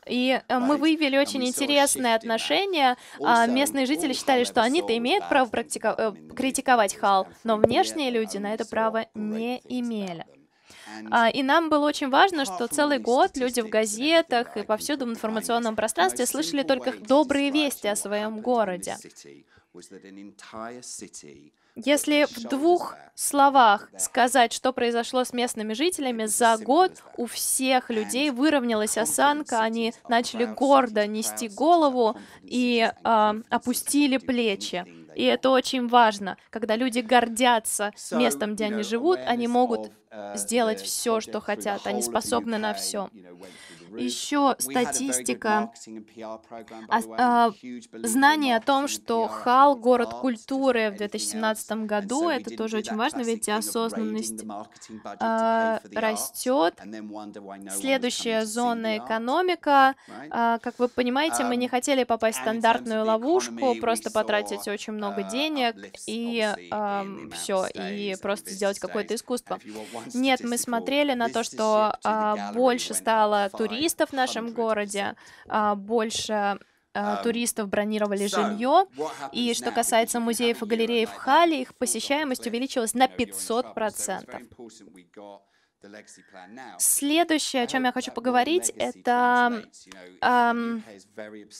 Speaker 2: И э, мы выявили очень интересные отношения. А, местные жители считали, что они-то имеют право практико... Э, критиковать Хал, но внешние люди на это право не имели. А, и нам было очень важно, что целый год люди в газетах и повсюду в информационном пространстве слышали только добрые вести о своем городе. Если в двух словах сказать, что произошло с местными жителями, за год у всех людей выровнялась осанка, они начали гордо нести голову и э, опустили плечи. И это очень важно. Когда люди гордятся местом, где они живут, они могут Uh, сделать все, что хотят. Они способны на все. Еще статистика,
Speaker 3: а, а, знание
Speaker 2: о том, что Хал — город культуры в 2017 году, это тоже очень важно, ведь осознанность а, растет. Следующая зона — экономика. А, как вы понимаете, мы не um, хотели попасть в стандартную ловушку, просто потратить очень uh, много денег и а, все, и просто сделать какое-то искусство. Нет, мы смотрели на то, что а, больше стало туристов в нашем городе, а, больше а, um, туристов бронировали жилье. И что касается музеев и галереев Хали, их посещаемость увеличилась на 500%. Следующее, о чем я хочу поговорить, это эм,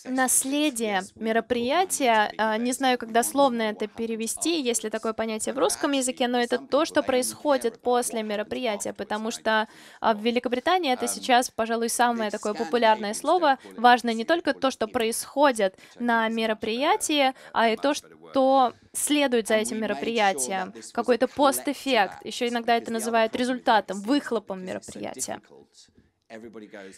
Speaker 2: наследие мероприятия. А, не знаю, как дословно это перевести, есть ли такое понятие в русском языке, но это то, что происходит после мероприятия, потому что а, в Великобритании это um, сейчас, пожалуй, самое такое популярное слово. Важно не только то, что происходит на мероприятии, uh, а и то, что то следует за этим мероприятием, какой-то постэффект, еще иногда это называют результатом, выхлопом мероприятия.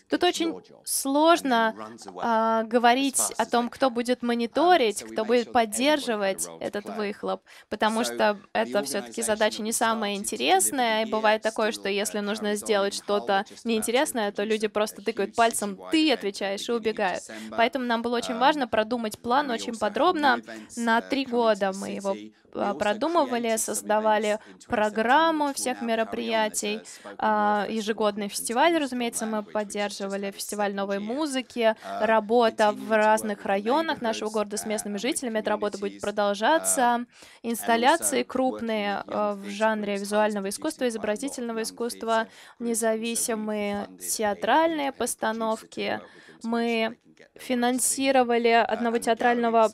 Speaker 2: Тут очень сложно а, говорить о том, кто будет um, мониторить, кто будет поддерживать этот выхлоп, потому что это все-таки задача не самая интересная, и бывает такое, что если нужно сделать что-то неинтересное, то люди просто тыкают пальцем «ты» отвечаешь и убегают. Поэтому нам было очень um, важно продумать план очень подробно. На uh, три года мы его продумывали, создавали программу всех мероприятий, а, ежегодный фестиваль, разумеется, месяца мы поддерживали фестиваль новой музыки, а, работа в разных районах нашего города с а, местными жителями. Эта работа будет продолжаться. А, Инсталляции крупные ну, в жанре визуального искусства, изобразительного искусства, независимые театральные постановки. Мы финансировали одного театрального,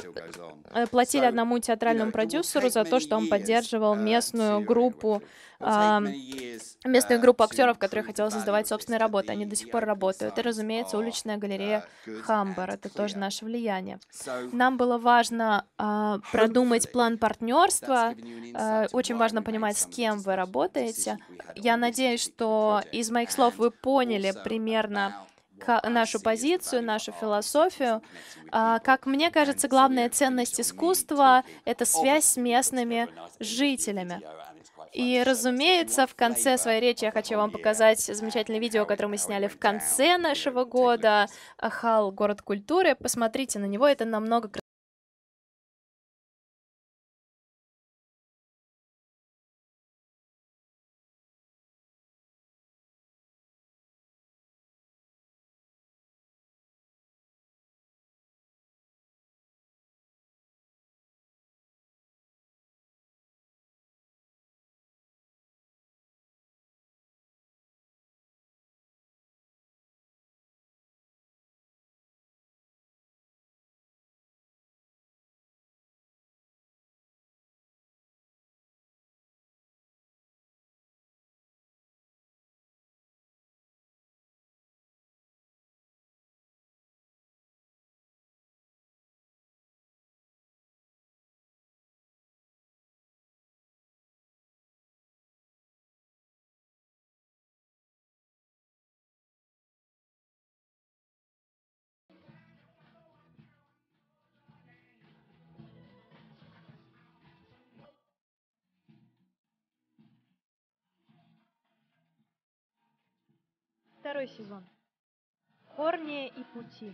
Speaker 2: э, платили одному театральному продюсеру за то, что он поддерживал местную группу, а, местную э, группу актеров, которые хотели создавать собственные работы. Они до сих пор работают. И, разумеется, уличная галерея uh, Хамбар. Это тоже наше влияние. Нам было важно а, продумать план партнерства. Э, очень важно понимать, с кем вы работаете. Я надеюсь, что из моих слов вы поняли примерно, нашу позицию, нашу философию. А, как мне кажется, главная ценность искусства — это связь с местными жителями. И, разумеется, в конце своей речи я хочу вам показать замечательное видео, которое мы сняли в конце нашего
Speaker 1: года. Хал город культуры. Посмотрите на него, это намного красивее.
Speaker 2: второй сезон. Корни и пути.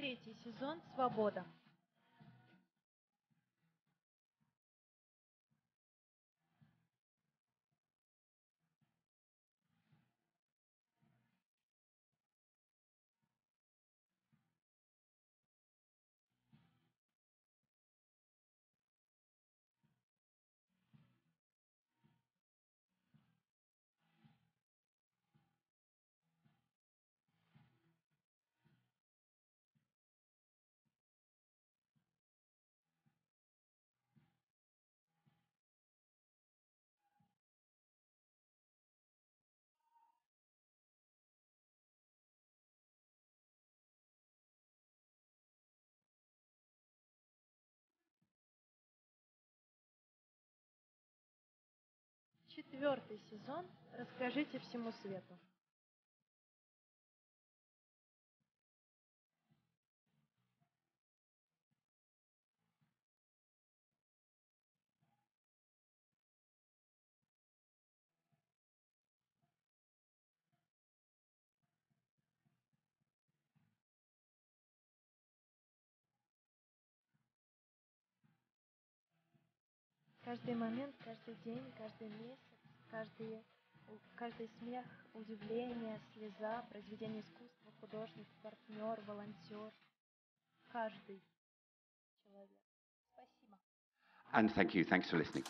Speaker 2: третий сезон свобода
Speaker 1: четвертый сезон расскажите всему свету каждый момент, каждый день, каждый месяц каждый,
Speaker 2: каждый смех, удивление, слеза, произведение искусства, художник,
Speaker 1: партнер, волонтер, каждый человек. Спасибо.
Speaker 3: And thank you. Thanks for listening.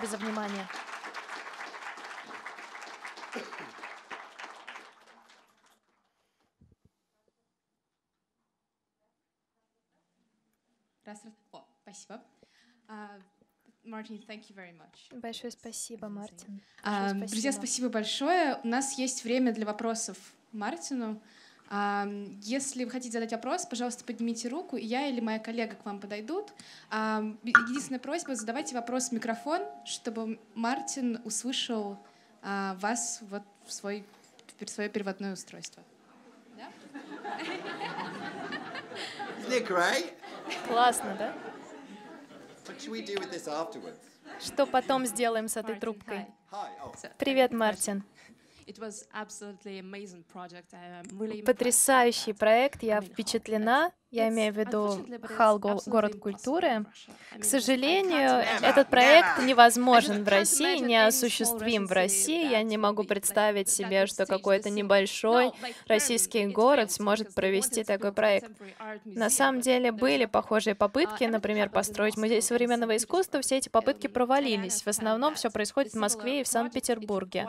Speaker 2: без внимания
Speaker 1: Раз, раз. О, спасибо. А, Мартин, Большое спасибо, Мартин. А, большое спасибо. Друзья, спасибо большое. У нас есть время для вопросов Мартину. А, если вы хотите задать вопрос, пожалуйста, поднимите руку, и я или моя коллега к вам подойдут. А, единственная просьба, задавайте вопрос в микрофон, чтобы Мартин услышал вас вот в, свой, в свое переводное устройство. Да? Классно, да?
Speaker 2: Что потом сделаем с этой трубкой? Oh. Привет, Мартин. Потрясающий проект, я впечатлена я имею в виду Хал город культуры. К сожалению, этот проект невозможен в России, неосуществим в России. Я не могу представить себе, что какой-то небольшой российский город сможет провести такой проект. На самом деле были похожие uh, попытки, например, построить музей современного искусства. Все эти попытки провалились. В основном все происходит в Москве и в Санкт-Петербурге.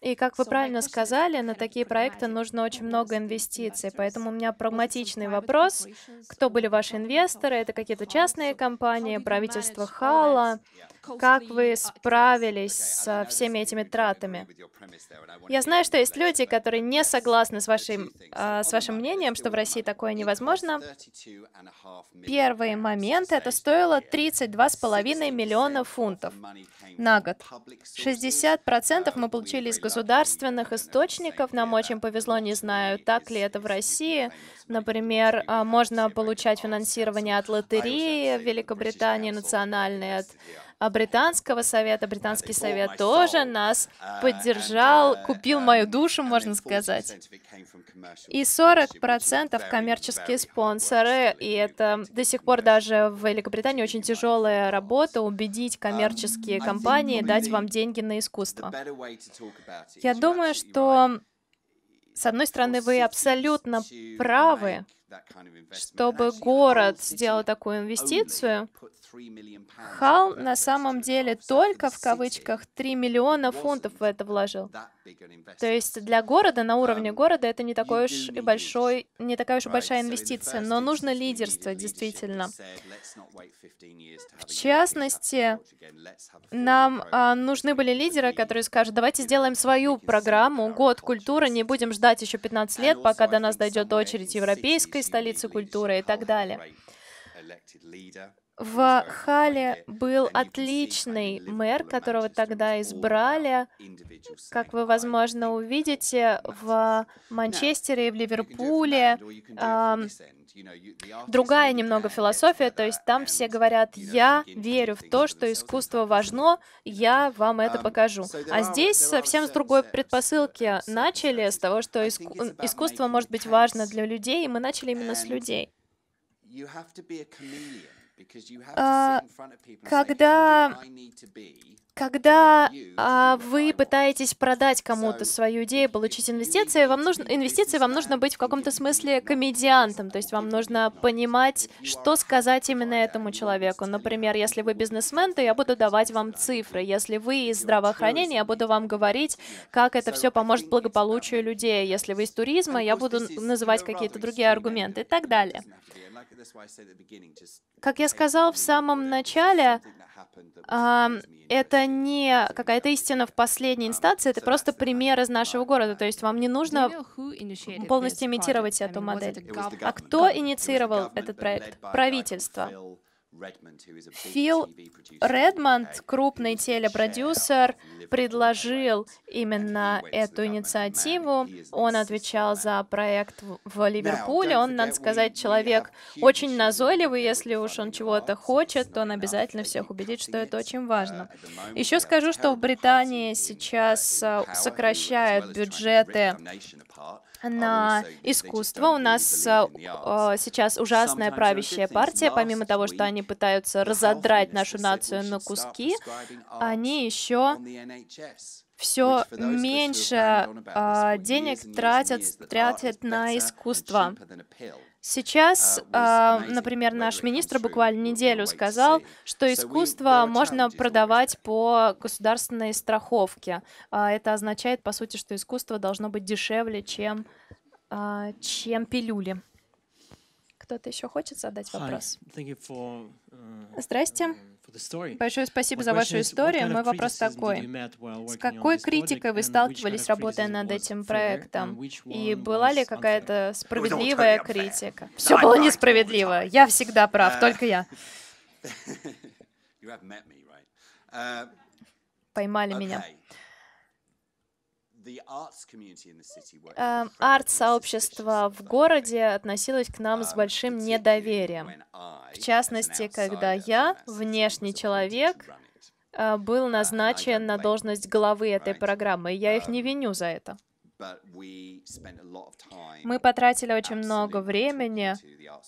Speaker 2: И как вы правильно сказали, на такие проекты нужно очень много инвестиций, поэтому у меня прагматичный личный вопрос. Кто были ваши инвесторы? Это какие-то частные компании, правительство Хала? Как вы справились со всеми этими тратами? Я знаю, что есть люди, которые не согласны с вашим, а, с вашим мнением, что в России такое невозможно. Первый момент — это стоило 32,5 миллиона фунтов на год. 60% мы получили из государственных источников. Нам очень повезло, не знаю, так ли это в России. Но Например, а, можно получать финансирование от лотереи в Великобритании, национальной от а, Британского совета. Британский совет тоже нас поддержал, купил мою душу, можно сказать. И 40% коммерческие спонсоры, и это до сих пор даже в Великобритании очень тяжелая работа убедить коммерческие эм, компании дать вам деньги на искусство. Я думаю, что с одной стороны, вы абсолютно правы, чтобы город сделал такую инвестицию, Хал на самом деле только в кавычках 3 миллиона фунтов в это вложил. То есть для города, на уровне um, города, это не, такой уж и большой, не такая уж и большая инвестиция, но нужно лидерство, действительно. В частности, нам а, нужны были лидеры, которые скажут, давайте сделаем свою программу, год культуры, не будем ждать еще 15 лет, пока до нас дойдет очередь европейской столицы культуры и так далее. В Хале был отличный мэр, которого тогда избрали. Как вы, возможно, увидите, в Манчестере и в Ливерпуле э, другая немного философия, то есть там все говорят, я верю в то, что искусство важно, я вам это покажу. А здесь совсем с другой предпосылки начали, с того, что иску искусство может быть важно для людей, и мы начали именно с людей
Speaker 3: когда
Speaker 2: когда а, вы пытаетесь продать кому-то свою идею, получить инвестиции, вам нужно инвестиции, вам нужно быть в каком-то смысле комедиантом, то есть вам нужно понимать, что сказать именно этому человеку. Например, если вы бизнесмен, то я буду давать вам цифры. Если вы из здравоохранения, я буду вам говорить, как это все поможет благополучию людей. Если вы из туризма, я буду называть какие-то другие аргументы и так далее. Как я сказал в самом начале, это не какая-то истина в последней инстанции, это просто пример из нашего города. То есть вам не нужно полностью имитировать эту модель. А кто инициировал этот проект? Правительство. Фил Редмонд, крупный телепродюсер, предложил именно эту инициативу. Он отвечал за проект в Ливерпуле. Он, надо сказать, человек очень назойливый. Если уж он чего-то хочет, то он обязательно всех убедит, что это очень uh, важно. Еще скажу, что в Британии uh, сейчас uh, сокращают бюджеты на искусство. У нас э, сейчас ужасная правящая партия. Помимо того, что они пытаются разодрать нашу нацию на куски, они еще все меньше а, денег тратят, тратят на искусство. Сейчас, а, а, например, наш министр буквально ну, неделю сказал, что искусство можно продавать по государственной страховке. А, это означает, по сути, что искусство должно быть дешевле, чем, чем пилюли. Кто-то еще хочет задать вопрос? Uh, Здрасте.
Speaker 1: Um, Большое спасибо за вашу историю. Мой вопрос такой.
Speaker 2: С какой критикой вы сталкивались, работая над этим проектом? И была ли какая-то справедливая критика? Все было несправедливо. Я всегда прав, э. только я.
Speaker 3: Uh,
Speaker 2: Поймали меня. Эм, арт-сообщество в городе относилось к нам с um, большим недоверием. В частности, когда я, внешний человек, э, был uh, назначен на должность главы этой программы. Я их uh, не виню за это. Мы потратили очень много времени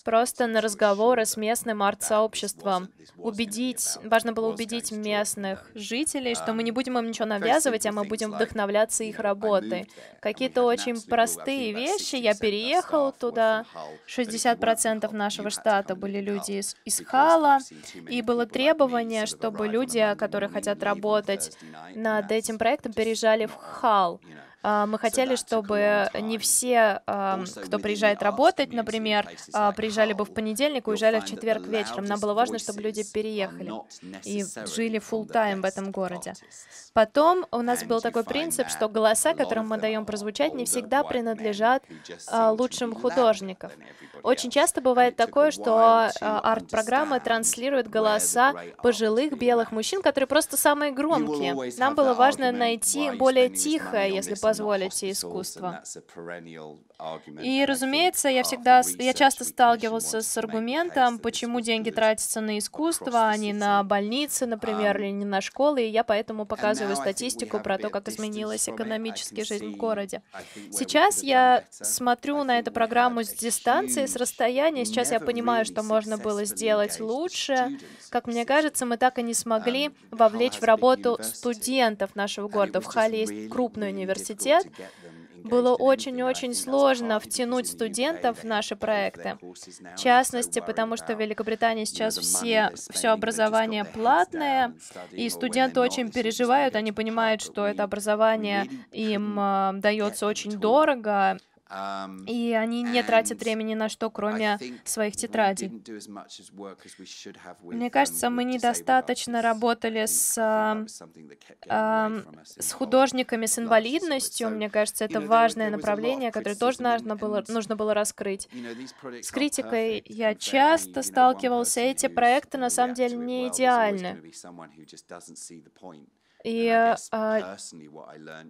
Speaker 2: просто на разговоры с местным арт-сообществом. Убедить, важно было убедить местных жителей, что мы не um, будем им ничего навязывать, а мы будем вдохновляться их работой. Какие-то очень простые вещи. Я переехал туда. 60% нашего штата были люди из, из Хала, и было требование, чтобы люди, которые хотят работать над этим проектом, переезжали в Хал. А, мы хотели, чтобы не все, а, кто приезжает работать, например, а, приезжали бы в oh, понедельник, уезжали в четверг вечером. Нам было важно, чтобы люди переехали и жили full тайм в этом городе. Потом у нас был такой принцип, что голоса, которым мы даем прозвучать, не всегда принадлежат лучшим художникам. Очень часто бывает такое, что арт-программа транслирует голоса пожилых белых мужчин, которые просто самые громкие. Нам было важно найти более тихое, если позволено, позволить и искусство. И, разумеется, я всегда, я часто сталкивался с аргументом, почему деньги тратятся на искусство, а не на больницы, например, um, или не на школы, и я поэтому показываю статистику про то, как изменилась экономическая жизнь в городе. Сейчас я смотрю на эту программу с дистанции, с расстояния, сейчас я понимаю, что можно было сделать лучше. Как мне кажется, мы так и не смогли um, вовлечь в работу студентов нашего города. В Хале есть крупный университет, университет, было очень-очень сложно втянуть студентов в наши проекты. В частности, потому что в Великобритании сейчас все, все образование платное, и студенты очень переживают, они понимают, что это образование им э, дается очень дорого, Um, И они не тратят времени на что, кроме своих тетрадей. Мне кажется, мы недостаточно работали с, с художниками с инвалидностью. Мне кажется, это важное направление, которое тоже нужно было, нужно было раскрыть. С критикой я часто сталкивался. Эти проекты на самом деле не идеальны. И а,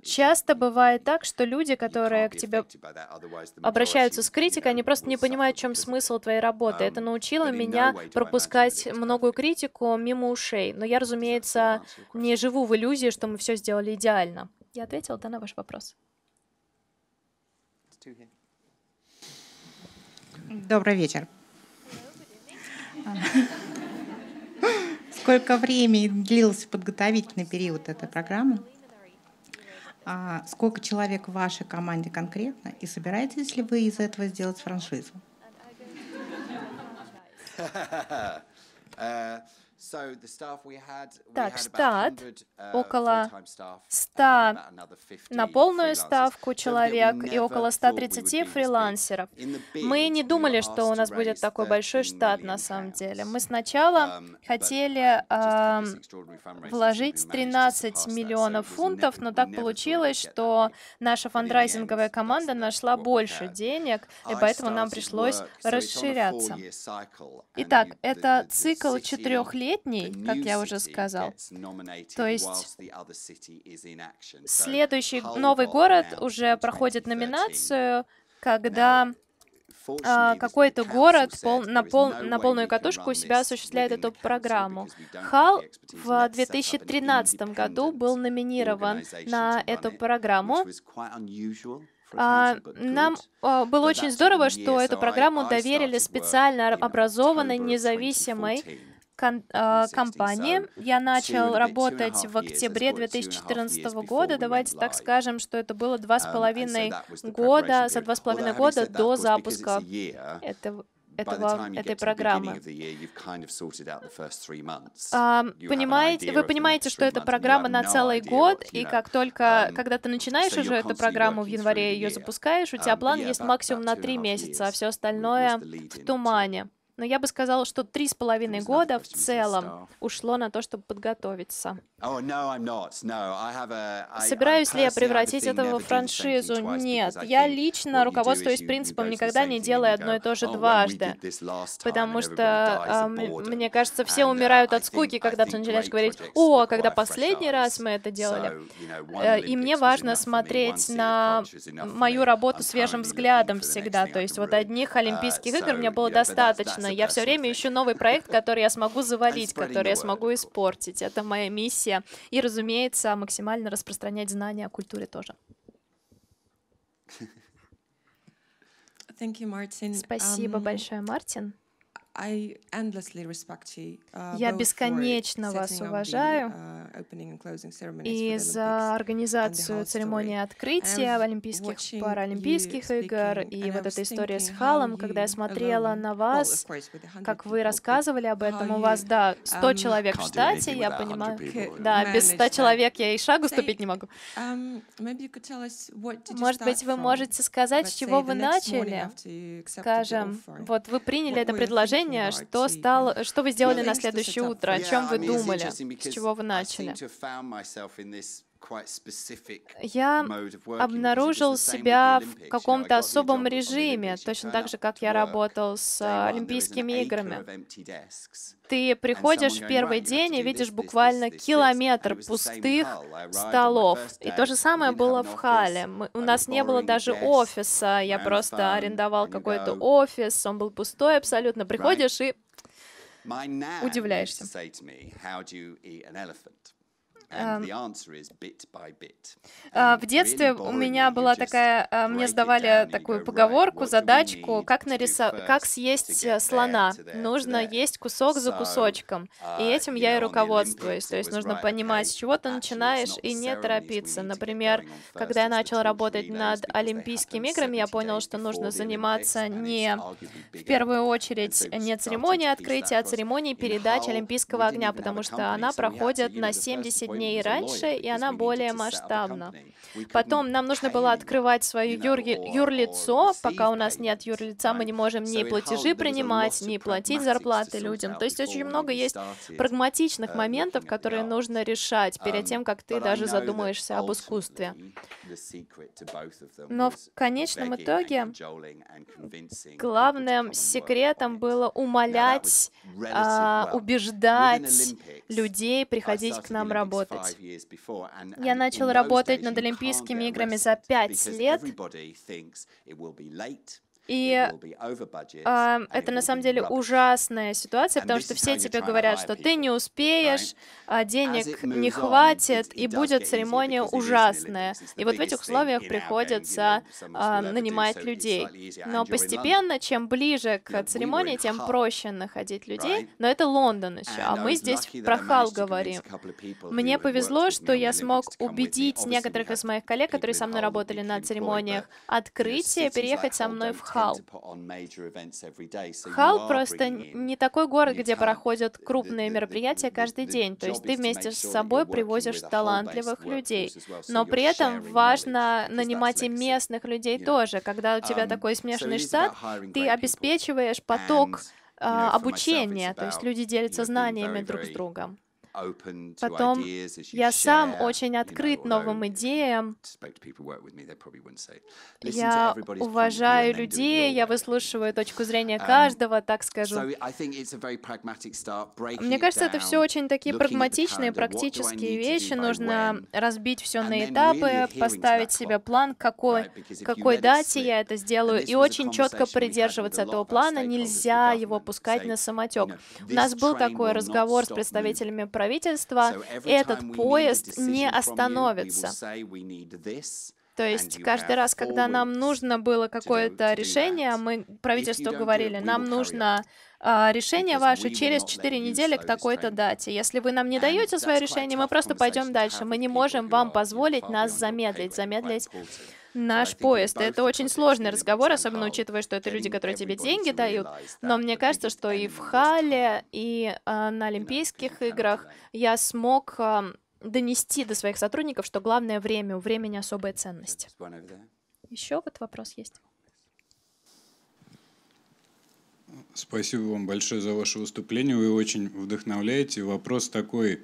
Speaker 2: часто бывает так, что люди, которые к тебе обращаются с критикой, они просто не понимают, в чем смысл твоей работы. Это um, научило меня пропускать многую критику мимо ушей. Но я, разумеется, не живу в иллюзии, что мы все сделали идеально. Я ответила да, на ваш вопрос. Добрый вечер сколько времени длился подготовительный период этой программы?
Speaker 1: А, сколько человек в вашей команде конкретно? И собираетесь ли вы из этого сделать франшизу?
Speaker 3: Э, так, штат uh, около 100
Speaker 2: на полную ставку человек и около 130 фрилансеров. Мы не думали, что у нас будет такой большой штат на самом деле. Мы сначала um, uh, хотели э, вложить 13 миллионов фунтов, но так получилось, что наша фандрайзинговая команда нашла больше денег, и поэтому нам пришлось расширяться. Итак, это цикл четырех лет летний, как я уже сказал. То есть следующий новый город уже проходит номинацию, когда а, какой-то город пол, на, пол, на полную катушку у себя осуществляет эту программу. Хал в 2013 году был номинирован на эту программу. А, нам а, было очень здорово, что эту программу доверили специально образованной независимой кон- э, компании. Я начал работать в октябре 2014 года. Давайте так скажем, что это было два с um, половиной года, за два с половиной года до запуска этого этого, этой программы. понимаете, вы понимаете, что эта программа на целый год, и как только, um, когда ты начинаешь уже эту программу в январе ее запускаешь, у тебя um, план есть максимум на три месяца, а все остальное в тумане но я бы сказала, что три с половиной года в целом ушло на то, чтобы подготовиться.
Speaker 3: Oh, Собираюсь ли я превратить это во франшизу?
Speaker 2: Нет, я лично руководствуюсь принципом «никогда не делая одно и то же oh, дважды», потому что, мне кажется, все uh, умирают от скуки, когда ты начинаешь говорить «О, когда последний раз мы это делали». Э, и мне важно смотреть на мою работу свежим взглядом всегда, то есть вот одних uh, Олимпийских игр мне было достаточно, постоянно. Я все время ищу новый проект, который я смогу завалить, который я смогу испортить. Это моя миссия. И, разумеется, максимально распространять знания о культуре тоже. Спасибо большое, Мартин.
Speaker 1: Uh, я бесконечно вас уважаю uh, и за
Speaker 2: организацию церемонии открытия Олимпийских, Паралимпийских игр, и вот эта история с Халом, когда я смотрела на вас, как вы рассказывали об этом, у вас, да, 100 um, человек в штате, я
Speaker 1: понимаю, да, без 100 человек
Speaker 2: я и шагу ступить не могу.
Speaker 1: Um, Может быть, вы можете сказать, с чего вы начали? Скажем,
Speaker 2: вот вы приняли это предложение, состояние, что, стало, что вы сделали на следующее утро, о чем вы думали, с чего вы начали
Speaker 3: я обнаружил себя в
Speaker 2: каком-то особом режиме, точно так же, как я работал с а, Олимпийскими играми. Ты приходишь в первый день и видишь буквально километр пустых столов. И то же самое было в Хале. у нас не было даже офиса, я просто арендовал какой-то офис, он был пустой абсолютно. Приходишь и
Speaker 3: удивляешься. Эм, э,
Speaker 1: в детстве у меня была такая, э, мне сдавали такую поговорку,
Speaker 2: задачку, как нарисовать, как съесть э, слона. Нужно есть кусок за кусочком. И uh, этим я и руководствуюсь. То есть нужно понимать, с чего ты начинаешь и не торопиться. Например, когда я начал работать над Олимпийскими играми, я понял, что нужно заниматься не в первую очередь не церемонией открытия, а церемонией передачи Олимпийского огня, потому что она проходит на 70 дней раньше, и она более масштабна. Потом нам нужно было открывать свое юр... юрлицо, пока у нас нет юрлица, мы не можем ни платежи принимать, ни платить зарплаты людям. То есть очень много есть прагматичных моментов, которые нужно решать перед um, тем, как ты даже задумаешься об искусстве.
Speaker 3: Но в конечном итоге главным секретом было умолять, а, убеждать
Speaker 2: людей приходить к нам работать работать. Я начал работать над Олимпийскими играми за пять лет, и
Speaker 3: это на самом деле
Speaker 2: ужасная ситуация, потому что все тебе говорят, что ты не успеешь, а денег не хватит, и будет церемония ужасная. И вот в этих условиях приходится нанимать людей. Но постепенно, чем ближе к церемонии, тем проще находить людей. Но это Лондон еще, а мы здесь прохал говорим.
Speaker 3: Мне повезло,
Speaker 2: что я смог убедить некоторых из моих коллег, которые со мной работали на церемониях открытия, переехать со мной в Хал.
Speaker 3: Хал просто не
Speaker 2: такой город, где проходят крупные мероприятия каждый день. То есть ты вместе с собой привозишь талантливых людей.
Speaker 1: Но при этом
Speaker 2: важно нанимать и местных людей тоже. Когда у тебя um, такой смешанный штат, ты обеспечиваешь поток а, обучения, то есть люди делятся знаниями друг с другом.
Speaker 3: Потом я сам очень открыт новым идеям. Я уважаю
Speaker 2: людей, я выслушиваю точку зрения um, каждого, так скажу.
Speaker 3: Мне кажется, это все очень такие прагматичные, практические
Speaker 2: вещи. Нужно разбить все на этапы, поставить себе план, какой, какой дате я это сделаю, и очень четко придерживаться этого плана. Нельзя его пускать на самотек. У нас был такой разговор с представителями правительства, правительства, этот поезд не остановится. То есть каждый раз, когда нам нужно было какое-то решение, мы правительству говорили, нам нужно а, решение ваше через 4 недели к такой-то дате. Если вы нам не даете свое решение, мы просто пойдем дальше. Мы не можем вам позволить нас замедлить, замедлить наш а поезд. Это очень сложный разговор, особенно учитывая, что это люди, которые тебе деньги дают. Но мне кажется, что и в Хале, и э, на Олимпийских играх я смог э, донести до своих сотрудников, что главное время, у времени особая ценность. Еще вот вопрос есть.
Speaker 3: Спасибо вам большое за ваше выступление. Вы очень вдохновляете. Вопрос такой.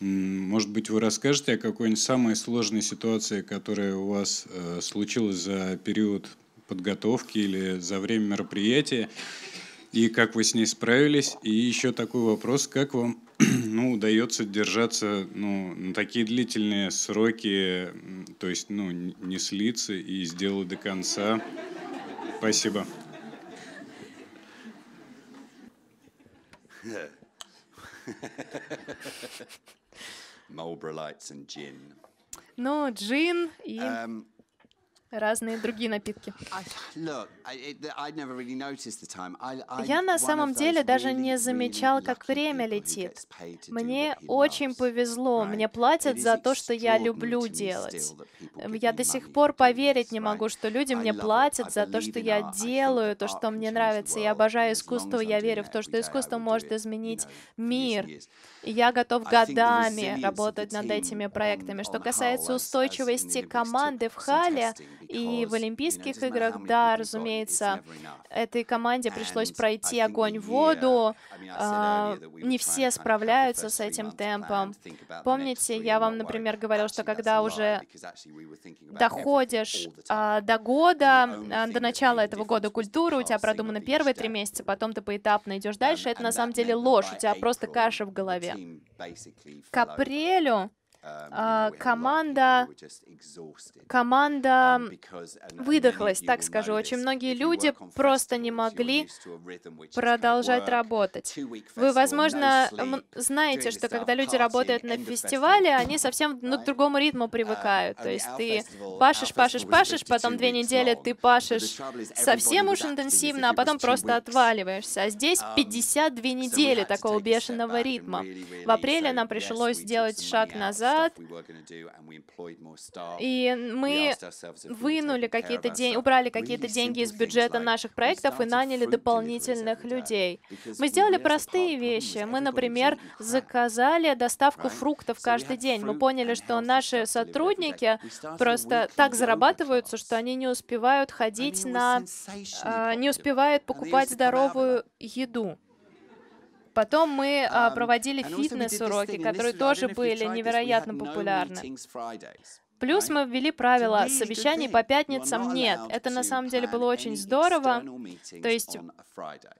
Speaker 3: Может быть, вы расскажете о какой-нибудь самой сложной ситуации, которая у вас э, случилась за период подготовки или за время мероприятия, и как вы с ней справились. И еще такой вопрос, как вам ну, удается держаться ну, на такие длительные сроки, то есть ну, не слиться и сделать до конца. Спасибо. Yeah. Marlboro Lights and gin.
Speaker 2: No, gin и... Um, разные другие напитки. А,
Speaker 3: я на самом деле даже не замечал,
Speaker 2: как время летит. Мне очень повезло, мне платят за то, что я люблю делать. Я до сих пор поверить не могу, что люди мне платят за то, что я делаю, то, что мне нравится. Я обожаю искусство, я верю в то, что искусство может изменить мир. я готов годами работать над этими проектами. Что касается устойчивости команды в Хале, и в Олимпийских играх, да, разумеется, этой команде пришлось пройти огонь в воду. А, не все справляются с этим темпом. Помните, я вам, например, говорил, что когда уже доходишь а, до года, до начала этого года культуры, у тебя продуманы первые три месяца, потом ты поэтапно идешь um, дальше, это на самом деле ложь, у тебя просто каша в голове. К апрелю Um, а, команда, команда um, выдохлась, так скажу. Очень многие люди просто не могли продолжать работать. Вы, возможно, знаете, что когда люди работают на фестивале, они совсем ну, к другому ритму um, привыкают. То есть ты пашешь, пашешь, пашешь, потом две недели ты пашешь совсем уж интенсивно, а потом просто отваливаешься. А здесь 52 недели такого бешеного ритма. В апреле нам пришлось сделать шаг назад, назад,
Speaker 3: и мы вынули какие-то деньги, убрали какие-то деньги
Speaker 2: из бюджета наших проектов и наняли дополнительных людей. Мы сделали простые вещи. Мы, например, заказали доставку фруктов каждый день. Мы поняли, что наши сотрудники просто так зарабатываются, что они не успевают ходить на... А, не успевают покупать здоровую еду. Потом мы а, um, проводили фитнес-уроки, которые тоже были невероятно популярны. Плюс мы ввели правило совещаний по пятницам нет. Это на самом деле было очень здорово. То есть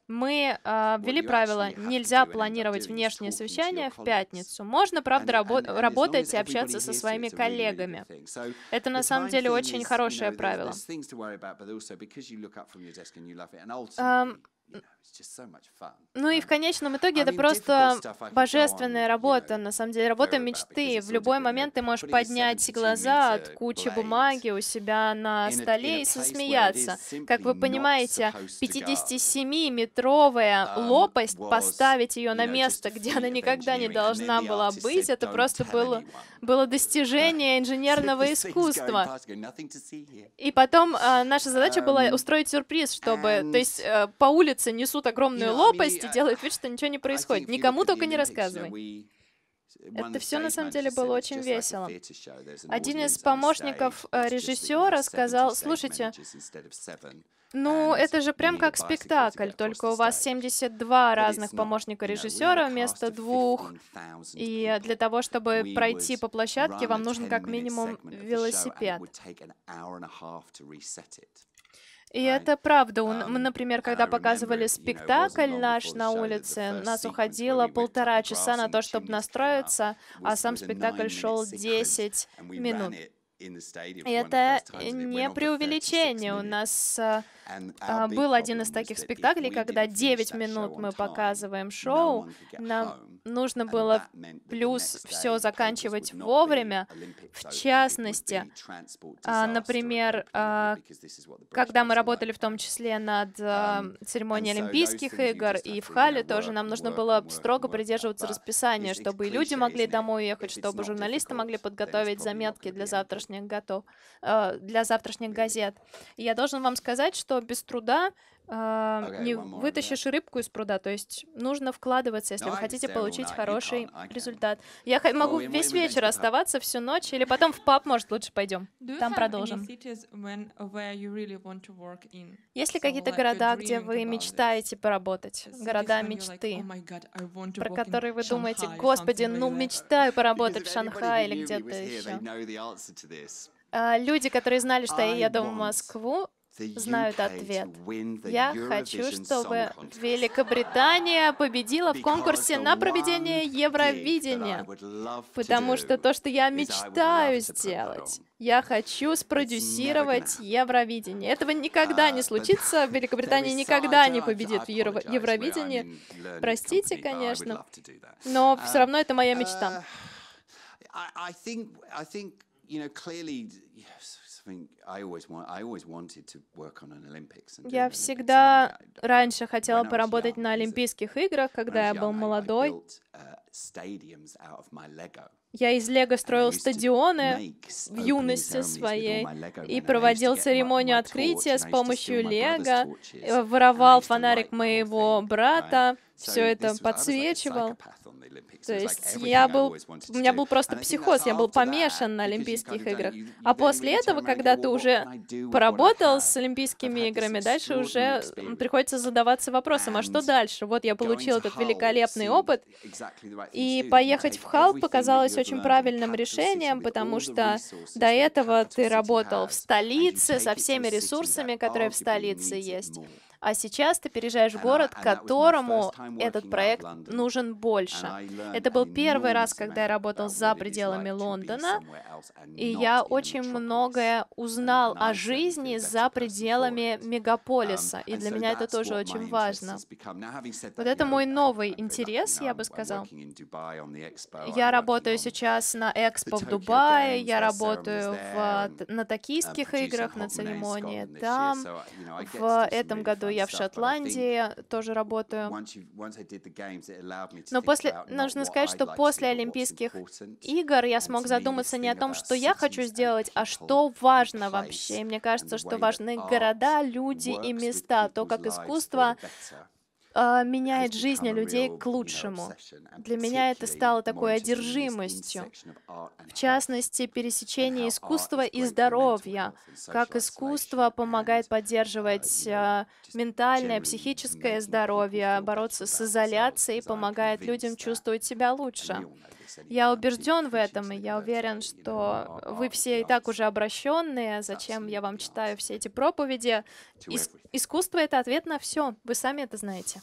Speaker 2: мы а, ввели правило, нельзя планировать внешние совещания в пятницу. Можно, правда, работать и общаться со своими коллегами.
Speaker 3: Это на самом деле очень хорошее правило.
Speaker 2: Ну и в um, конечном итоге это просто божественная работа, на самом деле, работа мечты. В любой момент ты можешь поднять глаза от кучи бумаги у себя на столе и сосмеяться. Как вы понимаете, 57-метровая um, лопасть, поставить ее на место, где она никогда не должна была быть, это просто было, было достижение инженерного искусства. И потом э, наша задача была um, устроить сюрприз, чтобы, то есть э, по улице не трясут огромную лопасть и делают вид, что ничего не происходит. Никому только не рассказывай.
Speaker 1: Это все на самом деле было очень весело. Один из помощников э, режиссера сказал, слушайте, ну
Speaker 2: это же прям как спектакль, только у вас 72 разных помощника режиссера вместо двух, и для того, чтобы пройти по площадке, вам нужен как минимум велосипед. И это правда. Um, мы, например, когда показывали спектакль наш на улице, нас уходило полтора часа на то, чтобы настроиться, а сам спектакль шел 10 минут.
Speaker 3: Это
Speaker 2: не преувеличение. У нас э, а, был один из таких спектаклей, когда 9 минут мы показываем шоу, нам нужно было плюс все заканчивать вовремя. В частности, а, например, а, когда мы работали в том числе над э, um, церемонией Олимпийских игр и в Хале тоже, нам нужно было строго придерживаться расписания, чтобы и люди могли домой ехать, чтобы журналисты могли подготовить заметки для завтрашнего завтрашних готов, э, для завтрашних газет. И я должен вам сказать, что без труда а, не вытащишь рыбку из пруда. То есть нужно вкладываться, если вы хотите получить хороший результат. Я могу весь вечер оставаться, всю ночь, или потом в паб, может, лучше пойдем. Там продолжим. Есть ли какие-то города, где вы мечтаете поработать? Города мечты,
Speaker 1: oh про
Speaker 2: которые вы думаете, «Господи, ну мечтаю поработать в Шанхае или где-то еще». А, люди, которые знали, что я еду в Москву, знают ответ.
Speaker 3: Я хочу, чтобы
Speaker 2: Великобритания победила в конкурсе на проведение Евровидения, потому что то, что я мечтаю сделать, я хочу спродюсировать Евровидение. Этого никогда uh, не случится, Великобритания
Speaker 1: никогда не победит в Евровидении. Простите, конечно, но uh, все равно это моя мечта.
Speaker 3: Я
Speaker 2: всегда раньше хотела поработать на Олимпийских играх, когда я был молодой. Uh, я из Лего строил стадионы в юности своей и проводил церемонию открытия с помощью Лего, э, воровал фонарик моего брата, все это подсвечивал. То есть я был, у меня был просто психоз, я был помешан на Олимпийских играх. А после этого, когда ты уже поработал с Олимпийскими играми, дальше уже приходится задаваться вопросом, а что дальше? Вот я получил этот великолепный опыт, и поехать в Халл показалось очень правильным решением, потому что до этого ты работал в столице со всеми ресурсами, которые в столице есть. А сейчас ты переезжаешь в город, которому этот проект нужен больше. Это был первый раз, когда я работал за пределами Лондона, и я очень многое узнал о жизни за пределами um, мегаполиса. И для меня это тоже очень важно. Вот это мой новый интерес, я бы сказал.
Speaker 3: Я работаю
Speaker 2: сейчас на экспо в Дубае, я работаю в, на токийских uh, играх, на церемонии там. В этом году я в Шотландии тоже работаю.
Speaker 3: Но после, нужно сказать, что после
Speaker 2: Олимпийских игр я смог задуматься не о том, что я хочу сделать, а что важно вообще. И мне кажется, что важны города, люди и места, то, как искусство а, меняет жизни людей к лучшему. Для меня это стало такой одержимостью. В частности, пересечение искусства и здоровья, как искусство помогает uh, поддерживать э, ментальное, психическое здоровье, бороться с изоляцией, помогает людям чувствовать себя лучше. Я убежден в этом, и я уверен, что вы все и так уже обращенные. Зачем я вам читаю все эти проповеди? Ис искусство — это ответ на все. Вы сами это знаете.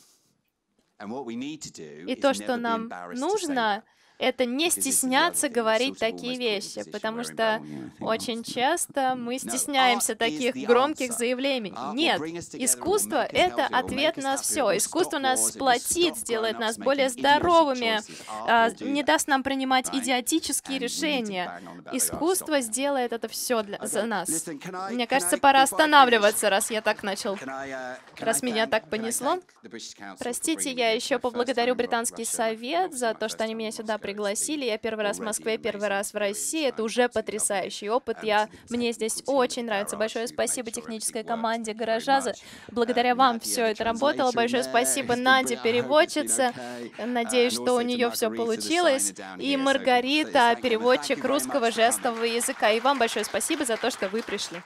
Speaker 3: И то, что нам
Speaker 2: нужно, это не стесняться говорить такие вещи, потому что очень часто мы стесняемся таких громких заявлений. Нет, искусство — это ответ на все. Искусство нас сплотит, сделает нас более здоровыми, а, не даст нам принимать идиотические решения. Искусство сделает это все для, за нас. Мне кажется, пора останавливаться, раз я так начал, uh, раз меня так понесло. Простите, я еще поблагодарю Британский совет за то, что они меня сюда пригласили пригласили. Я первый раз в Москве, первый раз в России. Это уже потрясающий опыт. Я, мне здесь очень нравится. Большое спасибо технической команде гаража. За... Благодаря вам все это работало. Большое спасибо Наде, переводчице. Надеюсь, что у нее все получилось. И Маргарита, переводчик русского жестового языка. И вам
Speaker 1: большое спасибо за то, что вы пришли.